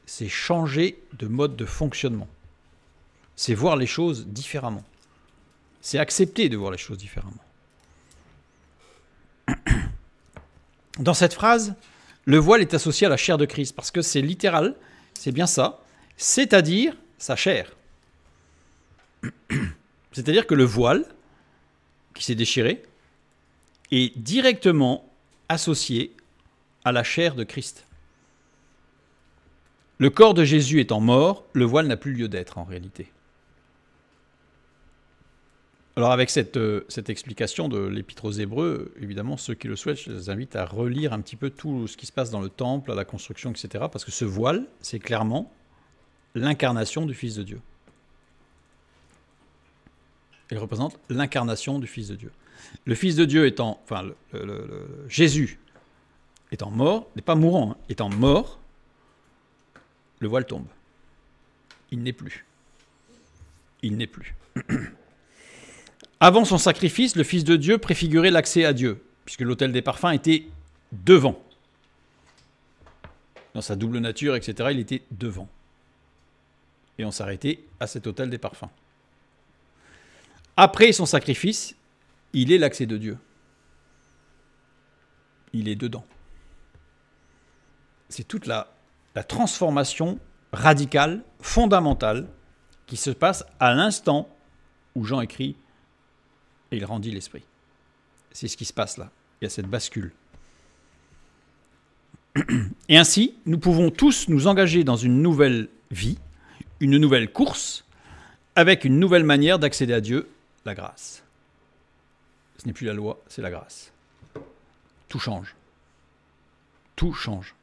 c'est changer de mode de fonctionnement. C'est voir les choses différemment. C'est accepter de voir les choses différemment. Dans cette phrase, le voile est associé à la chair de Christ, parce que c'est littéral, c'est bien ça, c'est-à-dire sa chair. C'est-à-dire que le voile qui s'est déchiré est directement associé à la chair de Christ. Le corps de Jésus étant mort, le voile n'a plus lieu d'être en réalité. Alors avec cette, euh, cette explication de l'épître aux Hébreux, évidemment, ceux qui le souhaitent, je les invite à relire un petit peu tout ce qui se passe dans le temple, à la construction, etc. Parce que ce voile, c'est clairement l'incarnation du Fils de Dieu. Il représente l'incarnation du Fils de Dieu. Le Fils de Dieu étant, enfin, le, Jésus étant mort, n'est pas mourant, hein, étant mort, le voile tombe. Il n'est plus. Il n'est plus. Avant son sacrifice, le Fils de Dieu préfigurait l'accès à Dieu, puisque l'autel des parfums était devant. Dans sa double nature, etc., il était devant. Et on s'arrêtait à cet autel des parfums. Après son sacrifice, il est l'accès de Dieu. Il est dedans. C'est toute la, la transformation radicale, fondamentale, qui se passe à l'instant où Jean écrit il rendit l'esprit. C'est ce qui se passe là. Il y a cette bascule. Et ainsi, nous pouvons tous nous engager dans une nouvelle vie, une nouvelle course, avec une nouvelle manière d'accéder à Dieu, la grâce. Ce n'est plus la loi, c'est la grâce. Tout change. Tout change.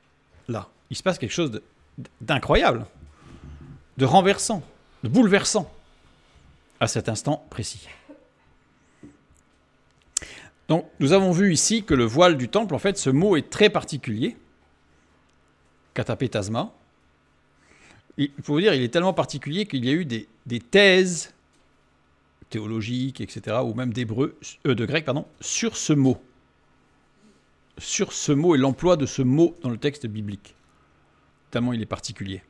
Là, il se passe quelque chose d'incroyable, de renversant, de bouleversant, à cet instant précis. Donc nous avons vu ici que le voile du temple, en fait, ce mot est très particulier. Katapetasma. Il faut vous dire, il est tellement particulier qu'il y a eu des, thèses théologiques, etc., ou même d'hébreu, euh, de grec, pardon, sur ce mot. Sur ce mot et l'emploi de ce mot dans le texte biblique. Notamment, il est particulier.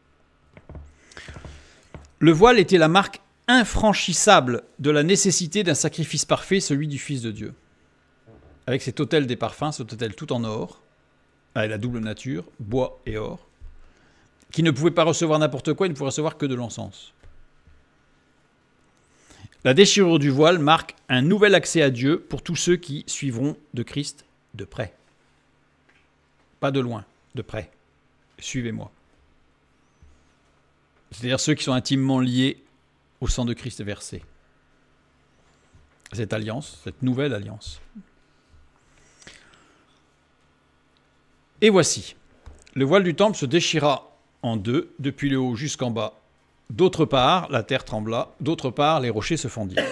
Le voile était la marque infranchissable de la nécessité d'un sacrifice parfait, celui du Fils de Dieu avec cet hôtel des parfums, cet hôtel tout en or, avec la double nature, bois et or, qui ne pouvait pas recevoir n'importe quoi, il ne pouvait recevoir que de l'encens. La déchirure du voile marque un nouvel accès à Dieu pour tous ceux qui suivront de Christ de près. Pas de loin, de près. Suivez-moi. C'est-à-dire ceux qui sont intimement liés au sang de Christ versé. Cette alliance, cette nouvelle alliance. Et voici. Le voile du temple se déchira en deux, depuis le haut jusqu'en bas. D'autre part, la terre trembla, d'autre part, les rochers se fondirent. »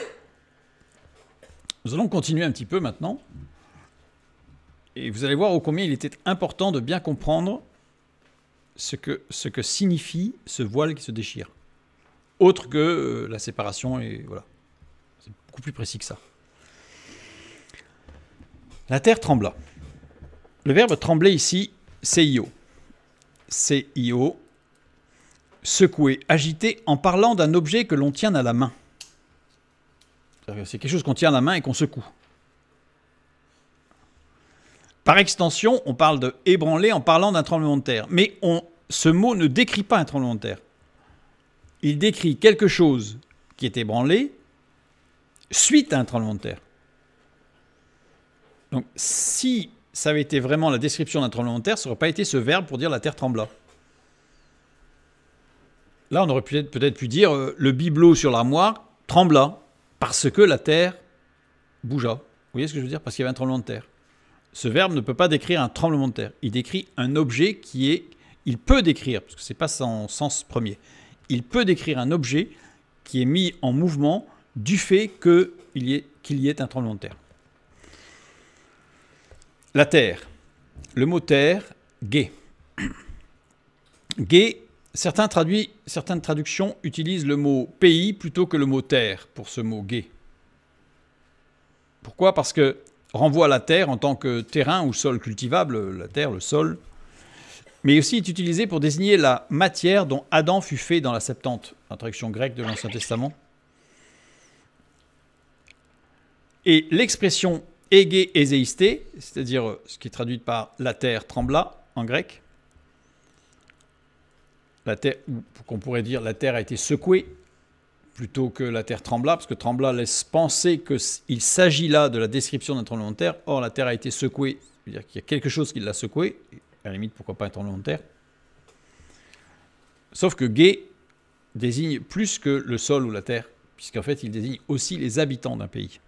Nous allons continuer un petit peu maintenant. Et vous allez voir au combien il était important de bien comprendre ce que, ce que signifie ce voile qui se déchire. Autre que euh, la séparation, et voilà. C'est beaucoup plus précis que ça. La terre trembla. Le verbe trembler ici, CIO. CIO, secouer, agiter en parlant d'un objet que l'on tient à la main. C'est quelque chose qu'on tient à la main et qu'on secoue. Par extension, on parle de ébranler en parlant d'un tremblement de terre. Mais on, ce mot ne décrit pas un tremblement de terre. Il décrit quelque chose qui est ébranlé suite à un tremblement de terre. Donc si ça avait été vraiment la description d'un tremblement de terre, ça n'aurait pas été ce verbe pour dire la terre trembla. Là, on aurait peut-être pu dire euh, le bibelot sur l'armoire trembla parce que la terre bougea. Vous voyez ce que je veux dire Parce qu'il y avait un tremblement de terre. Ce verbe ne peut pas décrire un tremblement de terre. Il décrit un objet qui est. Il peut décrire, parce que ce n'est pas son sens premier. Il peut décrire un objet qui est mis en mouvement du fait qu'il y, y ait un tremblement de terre. La terre. Le mot terre, gay Guet », certains traduits, certaines traductions utilisent le mot pays plutôt que le mot terre pour ce mot gay Pourquoi Parce que renvoie à la terre en tant que terrain ou sol cultivable, la terre, le sol, mais aussi est utilisé pour désigner la matière dont Adam fut fait dans la Septante, la traduction grecque de l'Ancien Testament. Et l'expression Ege Ezeiste, c'est-à-dire euh, ce qui est traduit par la terre trembla en grec. La terre, qu'on pourrait dire la terre a été secouée plutôt que la terre trembla, parce que trembla laisse penser qu'il s'agit là de la description d'un tremblement de terre. Or, la terre a été secouée, c'est-à-dire qu'il y a quelque chose qui l'a secouée. À la limite, pourquoi pas un tremblement de terre Sauf que gay désigne plus que le sol ou la terre, puisqu'en fait, il désigne aussi les habitants d'un pays.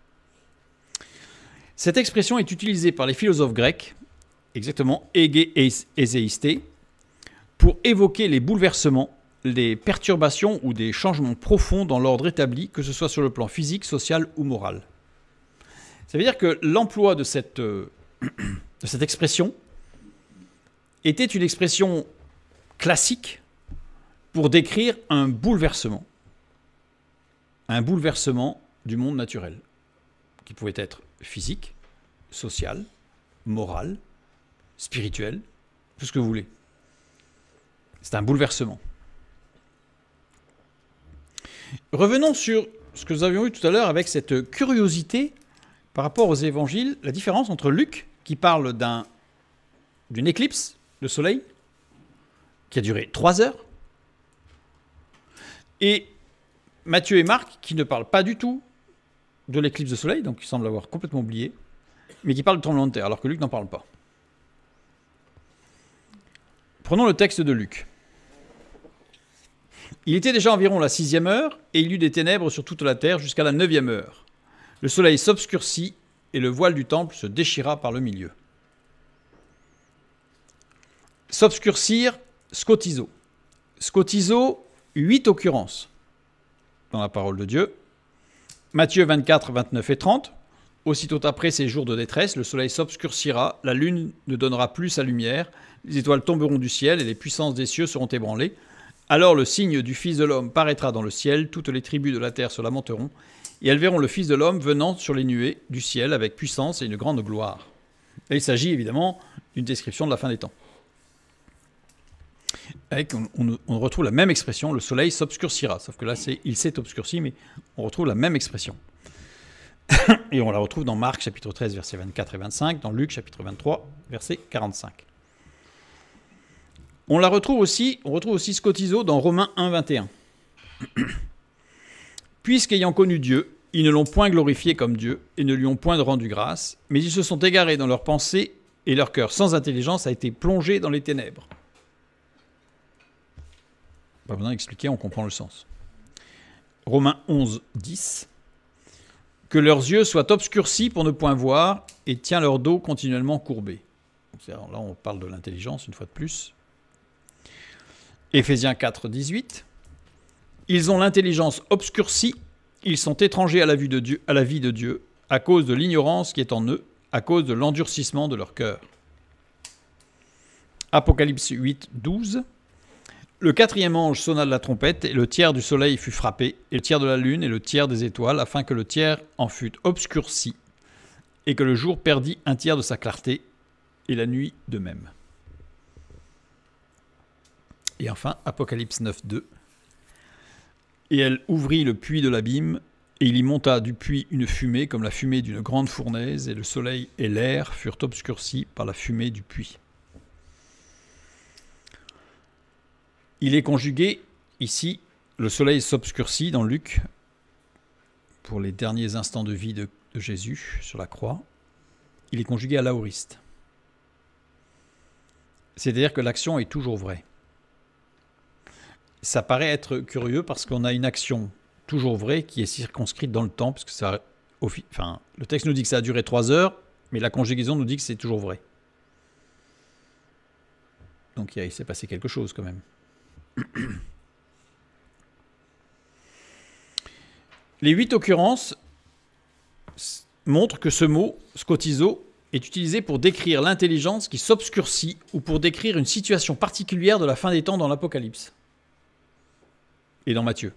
Cette expression est utilisée par les philosophes grecs, exactement Ege et pour évoquer les bouleversements, les perturbations ou des changements profonds dans l'ordre établi, que ce soit sur le plan physique, social ou moral. Ça veut dire que l'emploi de cette, euh, de cette expression était une expression classique pour décrire un bouleversement. Un bouleversement du monde naturel, qui pouvait être physique, sociale, morale, spirituelle, tout ce que vous voulez. C'est un bouleversement. Revenons sur ce que nous avions eu tout à l'heure avec cette curiosité par rapport aux évangiles, la différence entre Luc, qui parle d'une éclipse de soleil, qui a duré trois heures, et Matthieu et Marc, qui ne parlent pas du tout de l'éclipse de soleil, donc il semble l'avoir complètement oublié, mais qui parle de tremblement de terre, alors que Luc n'en parle pas. Prenons le texte de Luc. Il était déjà environ la sixième heure, et il y eut des ténèbres sur toute la terre jusqu'à la neuvième heure. Le soleil s'obscurcit, et le voile du temple se déchira par le milieu. S'obscurcir, scotiso. Scotiso, huit occurrences dans la parole de Dieu, Matthieu 24, 29 et 30. Aussitôt après ces jours de détresse, le soleil s'obscurcira, la lune ne donnera plus sa lumière, les étoiles tomberont du ciel et les puissances des cieux seront ébranlées. Alors le signe du Fils de l'homme paraîtra dans le ciel, toutes les tribus de la terre se lamenteront, et elles verront le Fils de l'homme venant sur les nuées du ciel avec puissance et une grande gloire. il s'agit évidemment d'une description de la fin des temps on, retrouve la même expression, le soleil s'obscurcira. Sauf que là, c'est il s'est obscurci, mais on retrouve la même expression. et on la retrouve dans Marc chapitre 13, versets 24 et 25, dans Luc chapitre 23, verset 45. On la retrouve aussi, on retrouve aussi Scotizo dans Romains 1, 21. Puisqu'ayant connu Dieu, ils ne l'ont point glorifié comme Dieu et ne lui ont point rendu grâce, mais ils se sont égarés dans leurs pensées et leur cœur sans intelligence a été plongé dans les ténèbres. Pas besoin d'expliquer, on comprend le sens. Romains 11, 10. Que leurs yeux soient obscurcis pour ne point voir et tient leur dos continuellement courbé. Là, on parle de l'intelligence une fois de plus. Éphésiens 4, 18. Ils ont l'intelligence obscurcie, ils sont étrangers à la, vue de Dieu, à la vie de Dieu, à cause de l'ignorance qui est en eux, à cause de l'endurcissement de leur cœur. Apocalypse 8, 12. Le quatrième ange sonna de la trompette, et le tiers du soleil fut frappé, et le tiers de la lune, et le tiers des étoiles, afin que le tiers en fût obscurci, et que le jour perdît un tiers de sa clarté, et la nuit de même. Et enfin, Apocalypse 9, 2. Et elle ouvrit le puits de l'abîme, et il y monta du puits une fumée comme la fumée d'une grande fournaise, et le soleil et l'air furent obscurcis par la fumée du puits. Il est conjugué ici, le soleil s'obscurcit dans Luc pour les derniers instants de vie de, Jésus sur la croix. Il est conjugué à l'auriste. C'est-à-dire que l'action est toujours vraie. Ça paraît être curieux parce qu'on a une action toujours vraie qui est circonscrite dans le temps, parce que ça, le texte nous dit que ça a duré trois heures, mais la conjugaison nous dit que c'est toujours vrai. Donc il s'est passé quelque chose quand même. Les huit occurrences montrent que ce mot, scotizo est utilisé pour décrire l'intelligence qui s'obscurcit ou pour décrire une situation particulière de la fin des temps dans l'Apocalypse. Et dans Matthieu.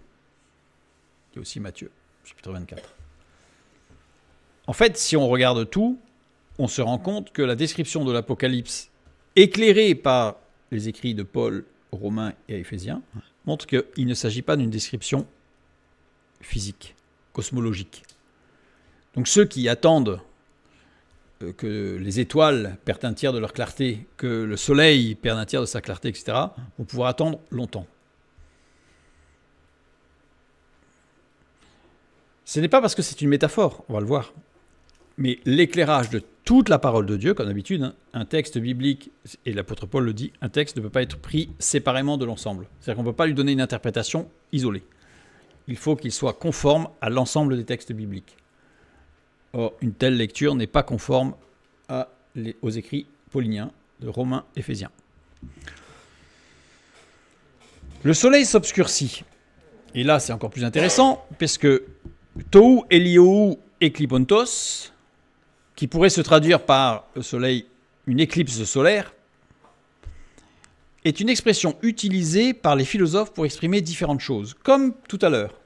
Il y a aussi Matthieu, chapitre 24. En fait, si on regarde tout, on se rend compte que la description de l'Apocalypse, éclairée par les écrits de Paul Romains et à Éphésiens, montre qu'il ne s'agit pas d'une description physique, cosmologique. Donc ceux qui attendent euh, que les étoiles perdent un tiers de leur clarté, que le soleil perde un tiers de sa clarté, etc., vont pouvoir attendre longtemps. Ce n'est pas parce que c'est une métaphore, on va le voir, mais l'éclairage de toute la parole de Dieu, comme d'habitude, hein, un texte biblique, et l'apôtre Paul le dit, un texte ne peut pas être pris séparément de l'ensemble. C'est-à-dire qu'on ne peut pas lui donner une interprétation isolée. Il faut qu'il soit conforme à l'ensemble des textes bibliques. Or, une telle lecture n'est pas conforme aux écrits pauliniens de Romains Éphésiens. Le soleil s'obscurcit. Et là, c'est encore plus intéressant, puisque « que Tou, Eliou et qui pourrait se traduire par le soleil, une éclipse solaire, est une expression utilisée par les philosophes pour exprimer différentes choses, comme tout à l'heure.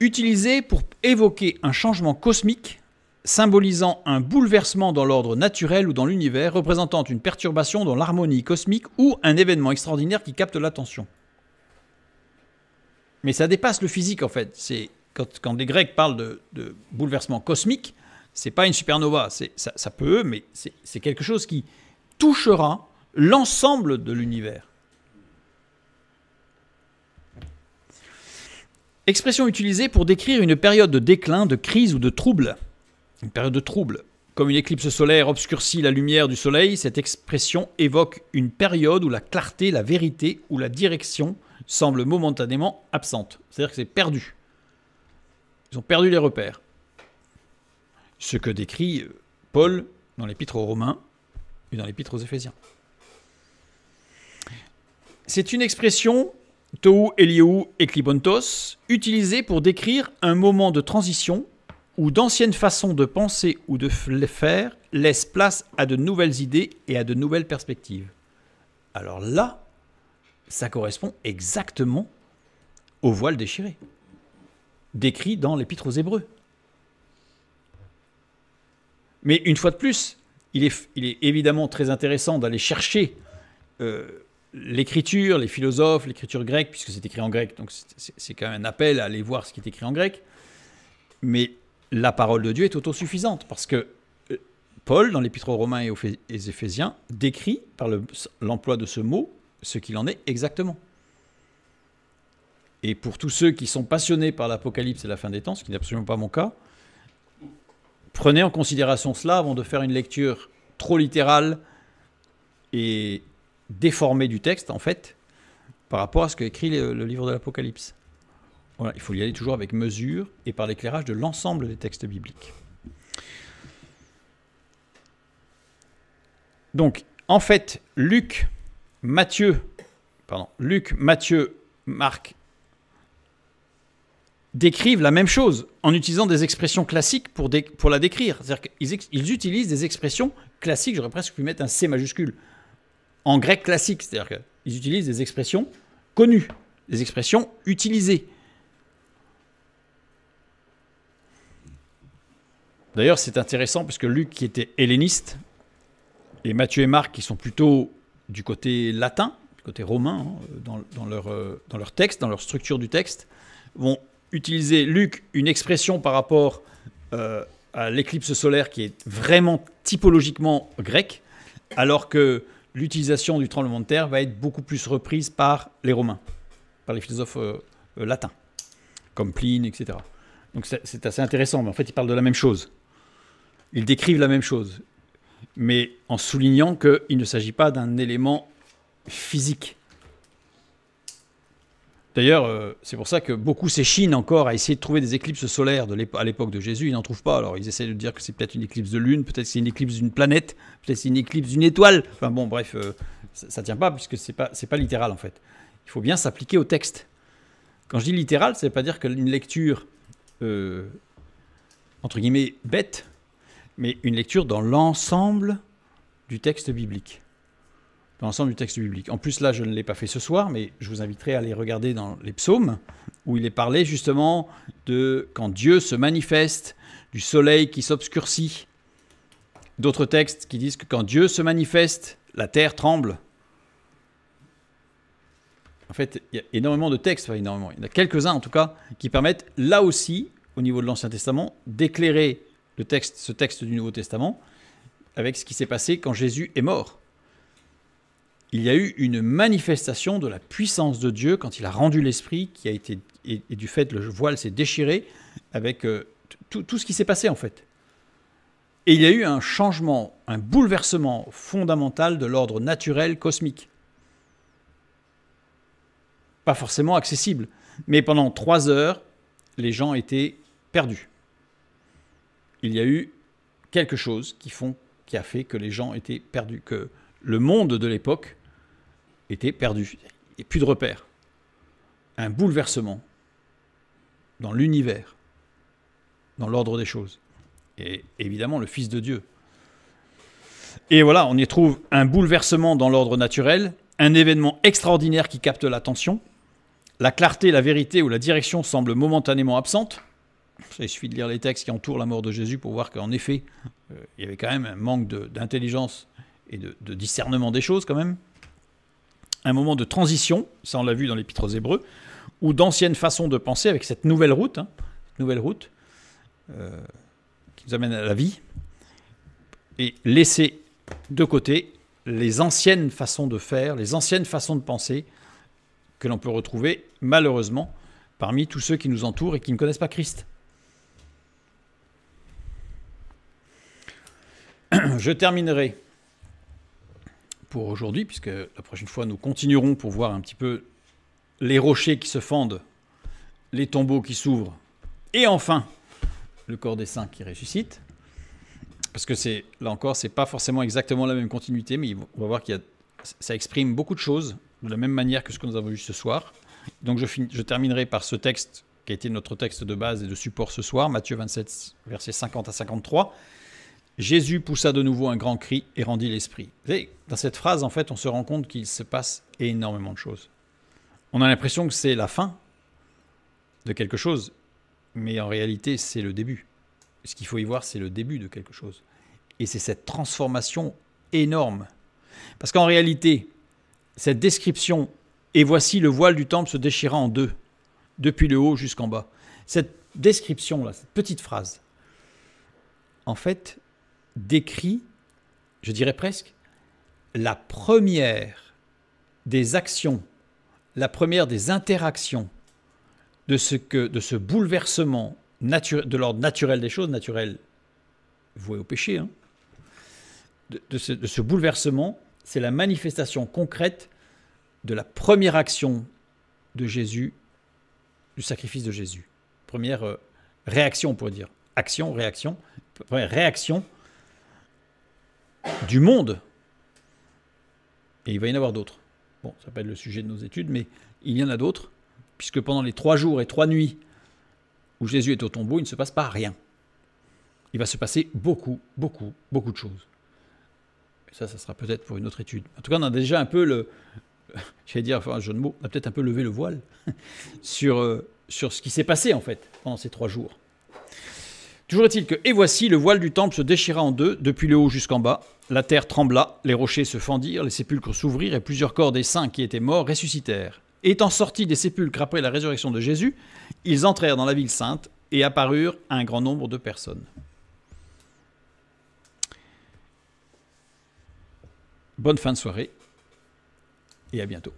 Utilisée pour évoquer un changement cosmique symbolisant un bouleversement dans l'ordre naturel ou dans l'univers, représentant une perturbation dans l'harmonie cosmique ou un événement extraordinaire qui capte l'attention. Mais ça dépasse le physique en fait, c'est quand, les Grecs parlent de, bouleversement cosmique, c'est pas une supernova, ça, ça peut, mais c'est quelque chose qui touchera l'ensemble de l'univers. Expression utilisée pour décrire une période de déclin, de crise ou de trouble. Une période de trouble. Comme une éclipse solaire obscurcit la lumière du soleil, cette expression évoque une période où la clarté, la vérité ou la direction semblent momentanément absentes. C'est-à-dire que c'est perdu. Ils ont perdu les repères. Ce que décrit euh, Paul dans l'épître aux Romains et dans l'épître aux Éphésiens. C'est une expression, tou eliou eklibontos, utilisée pour décrire un moment de transition où d'anciennes façons de penser ou de faire laissent place à de nouvelles idées et à de nouvelles perspectives. Alors là, ça correspond exactement au voile déchiré décrit dans l'Épître aux Hébreux. Mais une fois de plus, il est, évidemment très intéressant d'aller chercher euh, l'écriture, les philosophes, l'écriture grecque, puisque c'est écrit en grec, donc c'est quand même un appel à aller voir ce qui est écrit en grec. Mais la parole de Dieu est autosuffisante, parce que euh, Paul, dans l'Épître aux Romains et aux Éphésiens, décrit par l'emploi de ce mot ce qu'il en est exactement. Et pour tous ceux qui sont passionnés par l'Apocalypse et la fin des temps, ce qui n'est absolument pas mon cas, prenez en considération cela avant de faire une lecture trop littérale et déformée du texte, en fait, par rapport à ce qu'écrit écrit le livre de l'Apocalypse. Voilà, il faut y aller toujours avec mesure et par l'éclairage de l'ensemble des textes bibliques. Donc, en fait, Luc, Matthieu, pardon, Luc, Matthieu, Marc décrivent la même chose en utilisant des expressions classiques pour, pour la décrire. C'est-à-dire qu'ils utilisent des expressions classiques, j'aurais presque pu mettre un C majuscule, en grec classique. C'est-à-dire qu'ils utilisent des expressions connues, des expressions utilisées. D'ailleurs, c'est intéressant parce que Luc, qui était helléniste, et Matthieu et Marc, qui sont plutôt du côté latin, du côté romain, hein, dans, leur, euh, dans leur texte, dans leur structure du texte, vont utiliser, Luc, une expression par rapport euh, à l'éclipse solaire qui est vraiment typologiquement grecque, alors que l'utilisation du tremblement de terre va être beaucoup plus reprise par les Romains, par les philosophes euh, euh, latins, comme Pline, etc. Donc c'est assez intéressant, mais en fait ils parlent de la même chose. Ils décrivent la même chose, mais en soulignant qu'il ne s'agit pas d'un élément physique, D'ailleurs, euh, c'est pour ça que beaucoup s'échinent encore à essayer de trouver des éclipses solaires à l'époque de Jésus. Ils n'en trouvent pas. Alors, ils essaient de dire que c'est peut-être une éclipse de lune, peut-être c'est une éclipse d'une planète, peut-être c'est une éclipse d'une étoile. Enfin bon, bref, euh, ça, ne tient pas puisque c'est pas pas littéral en fait. Il faut bien s'appliquer au texte. Quand je dis littéral, ça veut pas dire qu'une lecture euh, entre guillemets bête, mais une lecture dans l'ensemble du texte biblique. Dans l'ensemble du texte biblique. En plus, là, je ne l'ai pas fait ce soir, mais je vous inviterai à aller regarder dans les psaumes, où il est parlé justement de quand Dieu se manifeste, du soleil qui s'obscurcit. D'autres textes qui disent que quand Dieu se manifeste, la terre tremble. En fait, il y a énormément de textes, énormément, il y en a quelques-uns en tout cas, qui permettent, là aussi, au niveau de l'Ancien Testament, d'éclairer ce texte du Nouveau Testament avec ce qui s'est passé quand Jésus est mort il y a eu une manifestation de la puissance de Dieu quand il a rendu l'esprit, qui a été et, du fait le voile s'est déchiré avec euh, tout, ce qui s'est passé en fait. Et il y a eu un changement, un bouleversement fondamental de l'ordre naturel cosmique. Pas forcément accessible, mais pendant trois heures, les gens étaient perdus. Il y a eu quelque chose qui a fait que les gens étaient perdus, que le monde de l'époque était perdu. Et plus de repères. Un bouleversement dans l'univers, dans l'ordre des choses. Et évidemment, le Fils de Dieu. Et voilà, on y trouve un bouleversement dans l'ordre naturel, un événement extraordinaire qui capte l'attention. La clarté, la vérité ou la direction semblent momentanément absentes. Il suffit de lire les textes qui entourent la mort de Jésus pour voir qu'en effet, euh, il y avait quand même un manque d'intelligence et de discernement des choses quand même un moment de transition, ça on l'a vu dans l'Épître aux Hébreux, ou d'anciennes façons de penser avec cette nouvelle route, hein, nouvelle route euh, qui nous amène à la vie, et laisser de côté les anciennes façons de faire, les anciennes façons de penser que l'on peut retrouver malheureusement parmi tous ceux qui nous entourent et qui ne connaissent pas Christ. Je terminerai pour aujourd'hui, puisque la prochaine fois, nous continuerons pour voir un petit peu les rochers qui se fendent, les tombeaux qui s'ouvrent, et enfin le corps des saints qui ressuscite. Parce que c'est là encore, c'est pas forcément exactement la même continuité, mais on va voir qu'il ça exprime beaucoup de choses de la même manière que ce que nous avons vu ce soir. Donc je, je terminerai par ce texte qui a été notre texte de base et de support ce soir, Matthieu 27, versets 50 à 53. Jésus poussa de nouveau un grand cri et rendit l'esprit. Dans cette phrase, en fait, on se rend compte qu'il se passe énormément de choses. On a l'impression que c'est la fin de quelque chose, mais en réalité, c'est le début. Ce qu'il faut y voir, c'est le début de quelque chose. Et c'est cette transformation énorme. Parce qu'en réalité, cette description, et voici le voile du temple se déchira en deux, depuis le haut jusqu'en bas. Cette description-là, cette petite phrase, en fait, décrit, je dirais presque, la première des actions, la première des interactions de ce, que, de ce bouleversement de l'ordre naturel des choses, naturel voué au péché, hein, de, ce, bouleversement, c'est la manifestation concrète de la première action de Jésus, du sacrifice de Jésus. Première euh, réaction, pour dire. Action, réaction. Première réaction du monde. Et il va y en avoir d'autres. Bon, ça peut être le sujet de nos études, mais il y en a d'autres, puisque pendant les trois jours et trois nuits où Jésus est au tombeau, il ne se passe pas rien. Il va se passer beaucoup, beaucoup, beaucoup de choses. Et ça, ça sera peut-être pour une autre étude. En tout cas, on a déjà un peu le, j'allais dire, enfin, un jeu de mots, on a peut-être un peu levé le voile sur, euh, sur ce qui s'est passé en fait pendant ces trois jours. Toujours est-il que, et voici, le voile du temple se déchira en deux, depuis le haut jusqu'en bas. La terre trembla, les rochers se fendirent, les sépulcres s'ouvrirent, et plusieurs corps des saints qui étaient morts ressuscitèrent. Étant sortis des sépulcres après la résurrection de Jésus, ils entrèrent dans la ville sainte et apparurent un grand nombre de personnes. Bonne fin de soirée et à bientôt.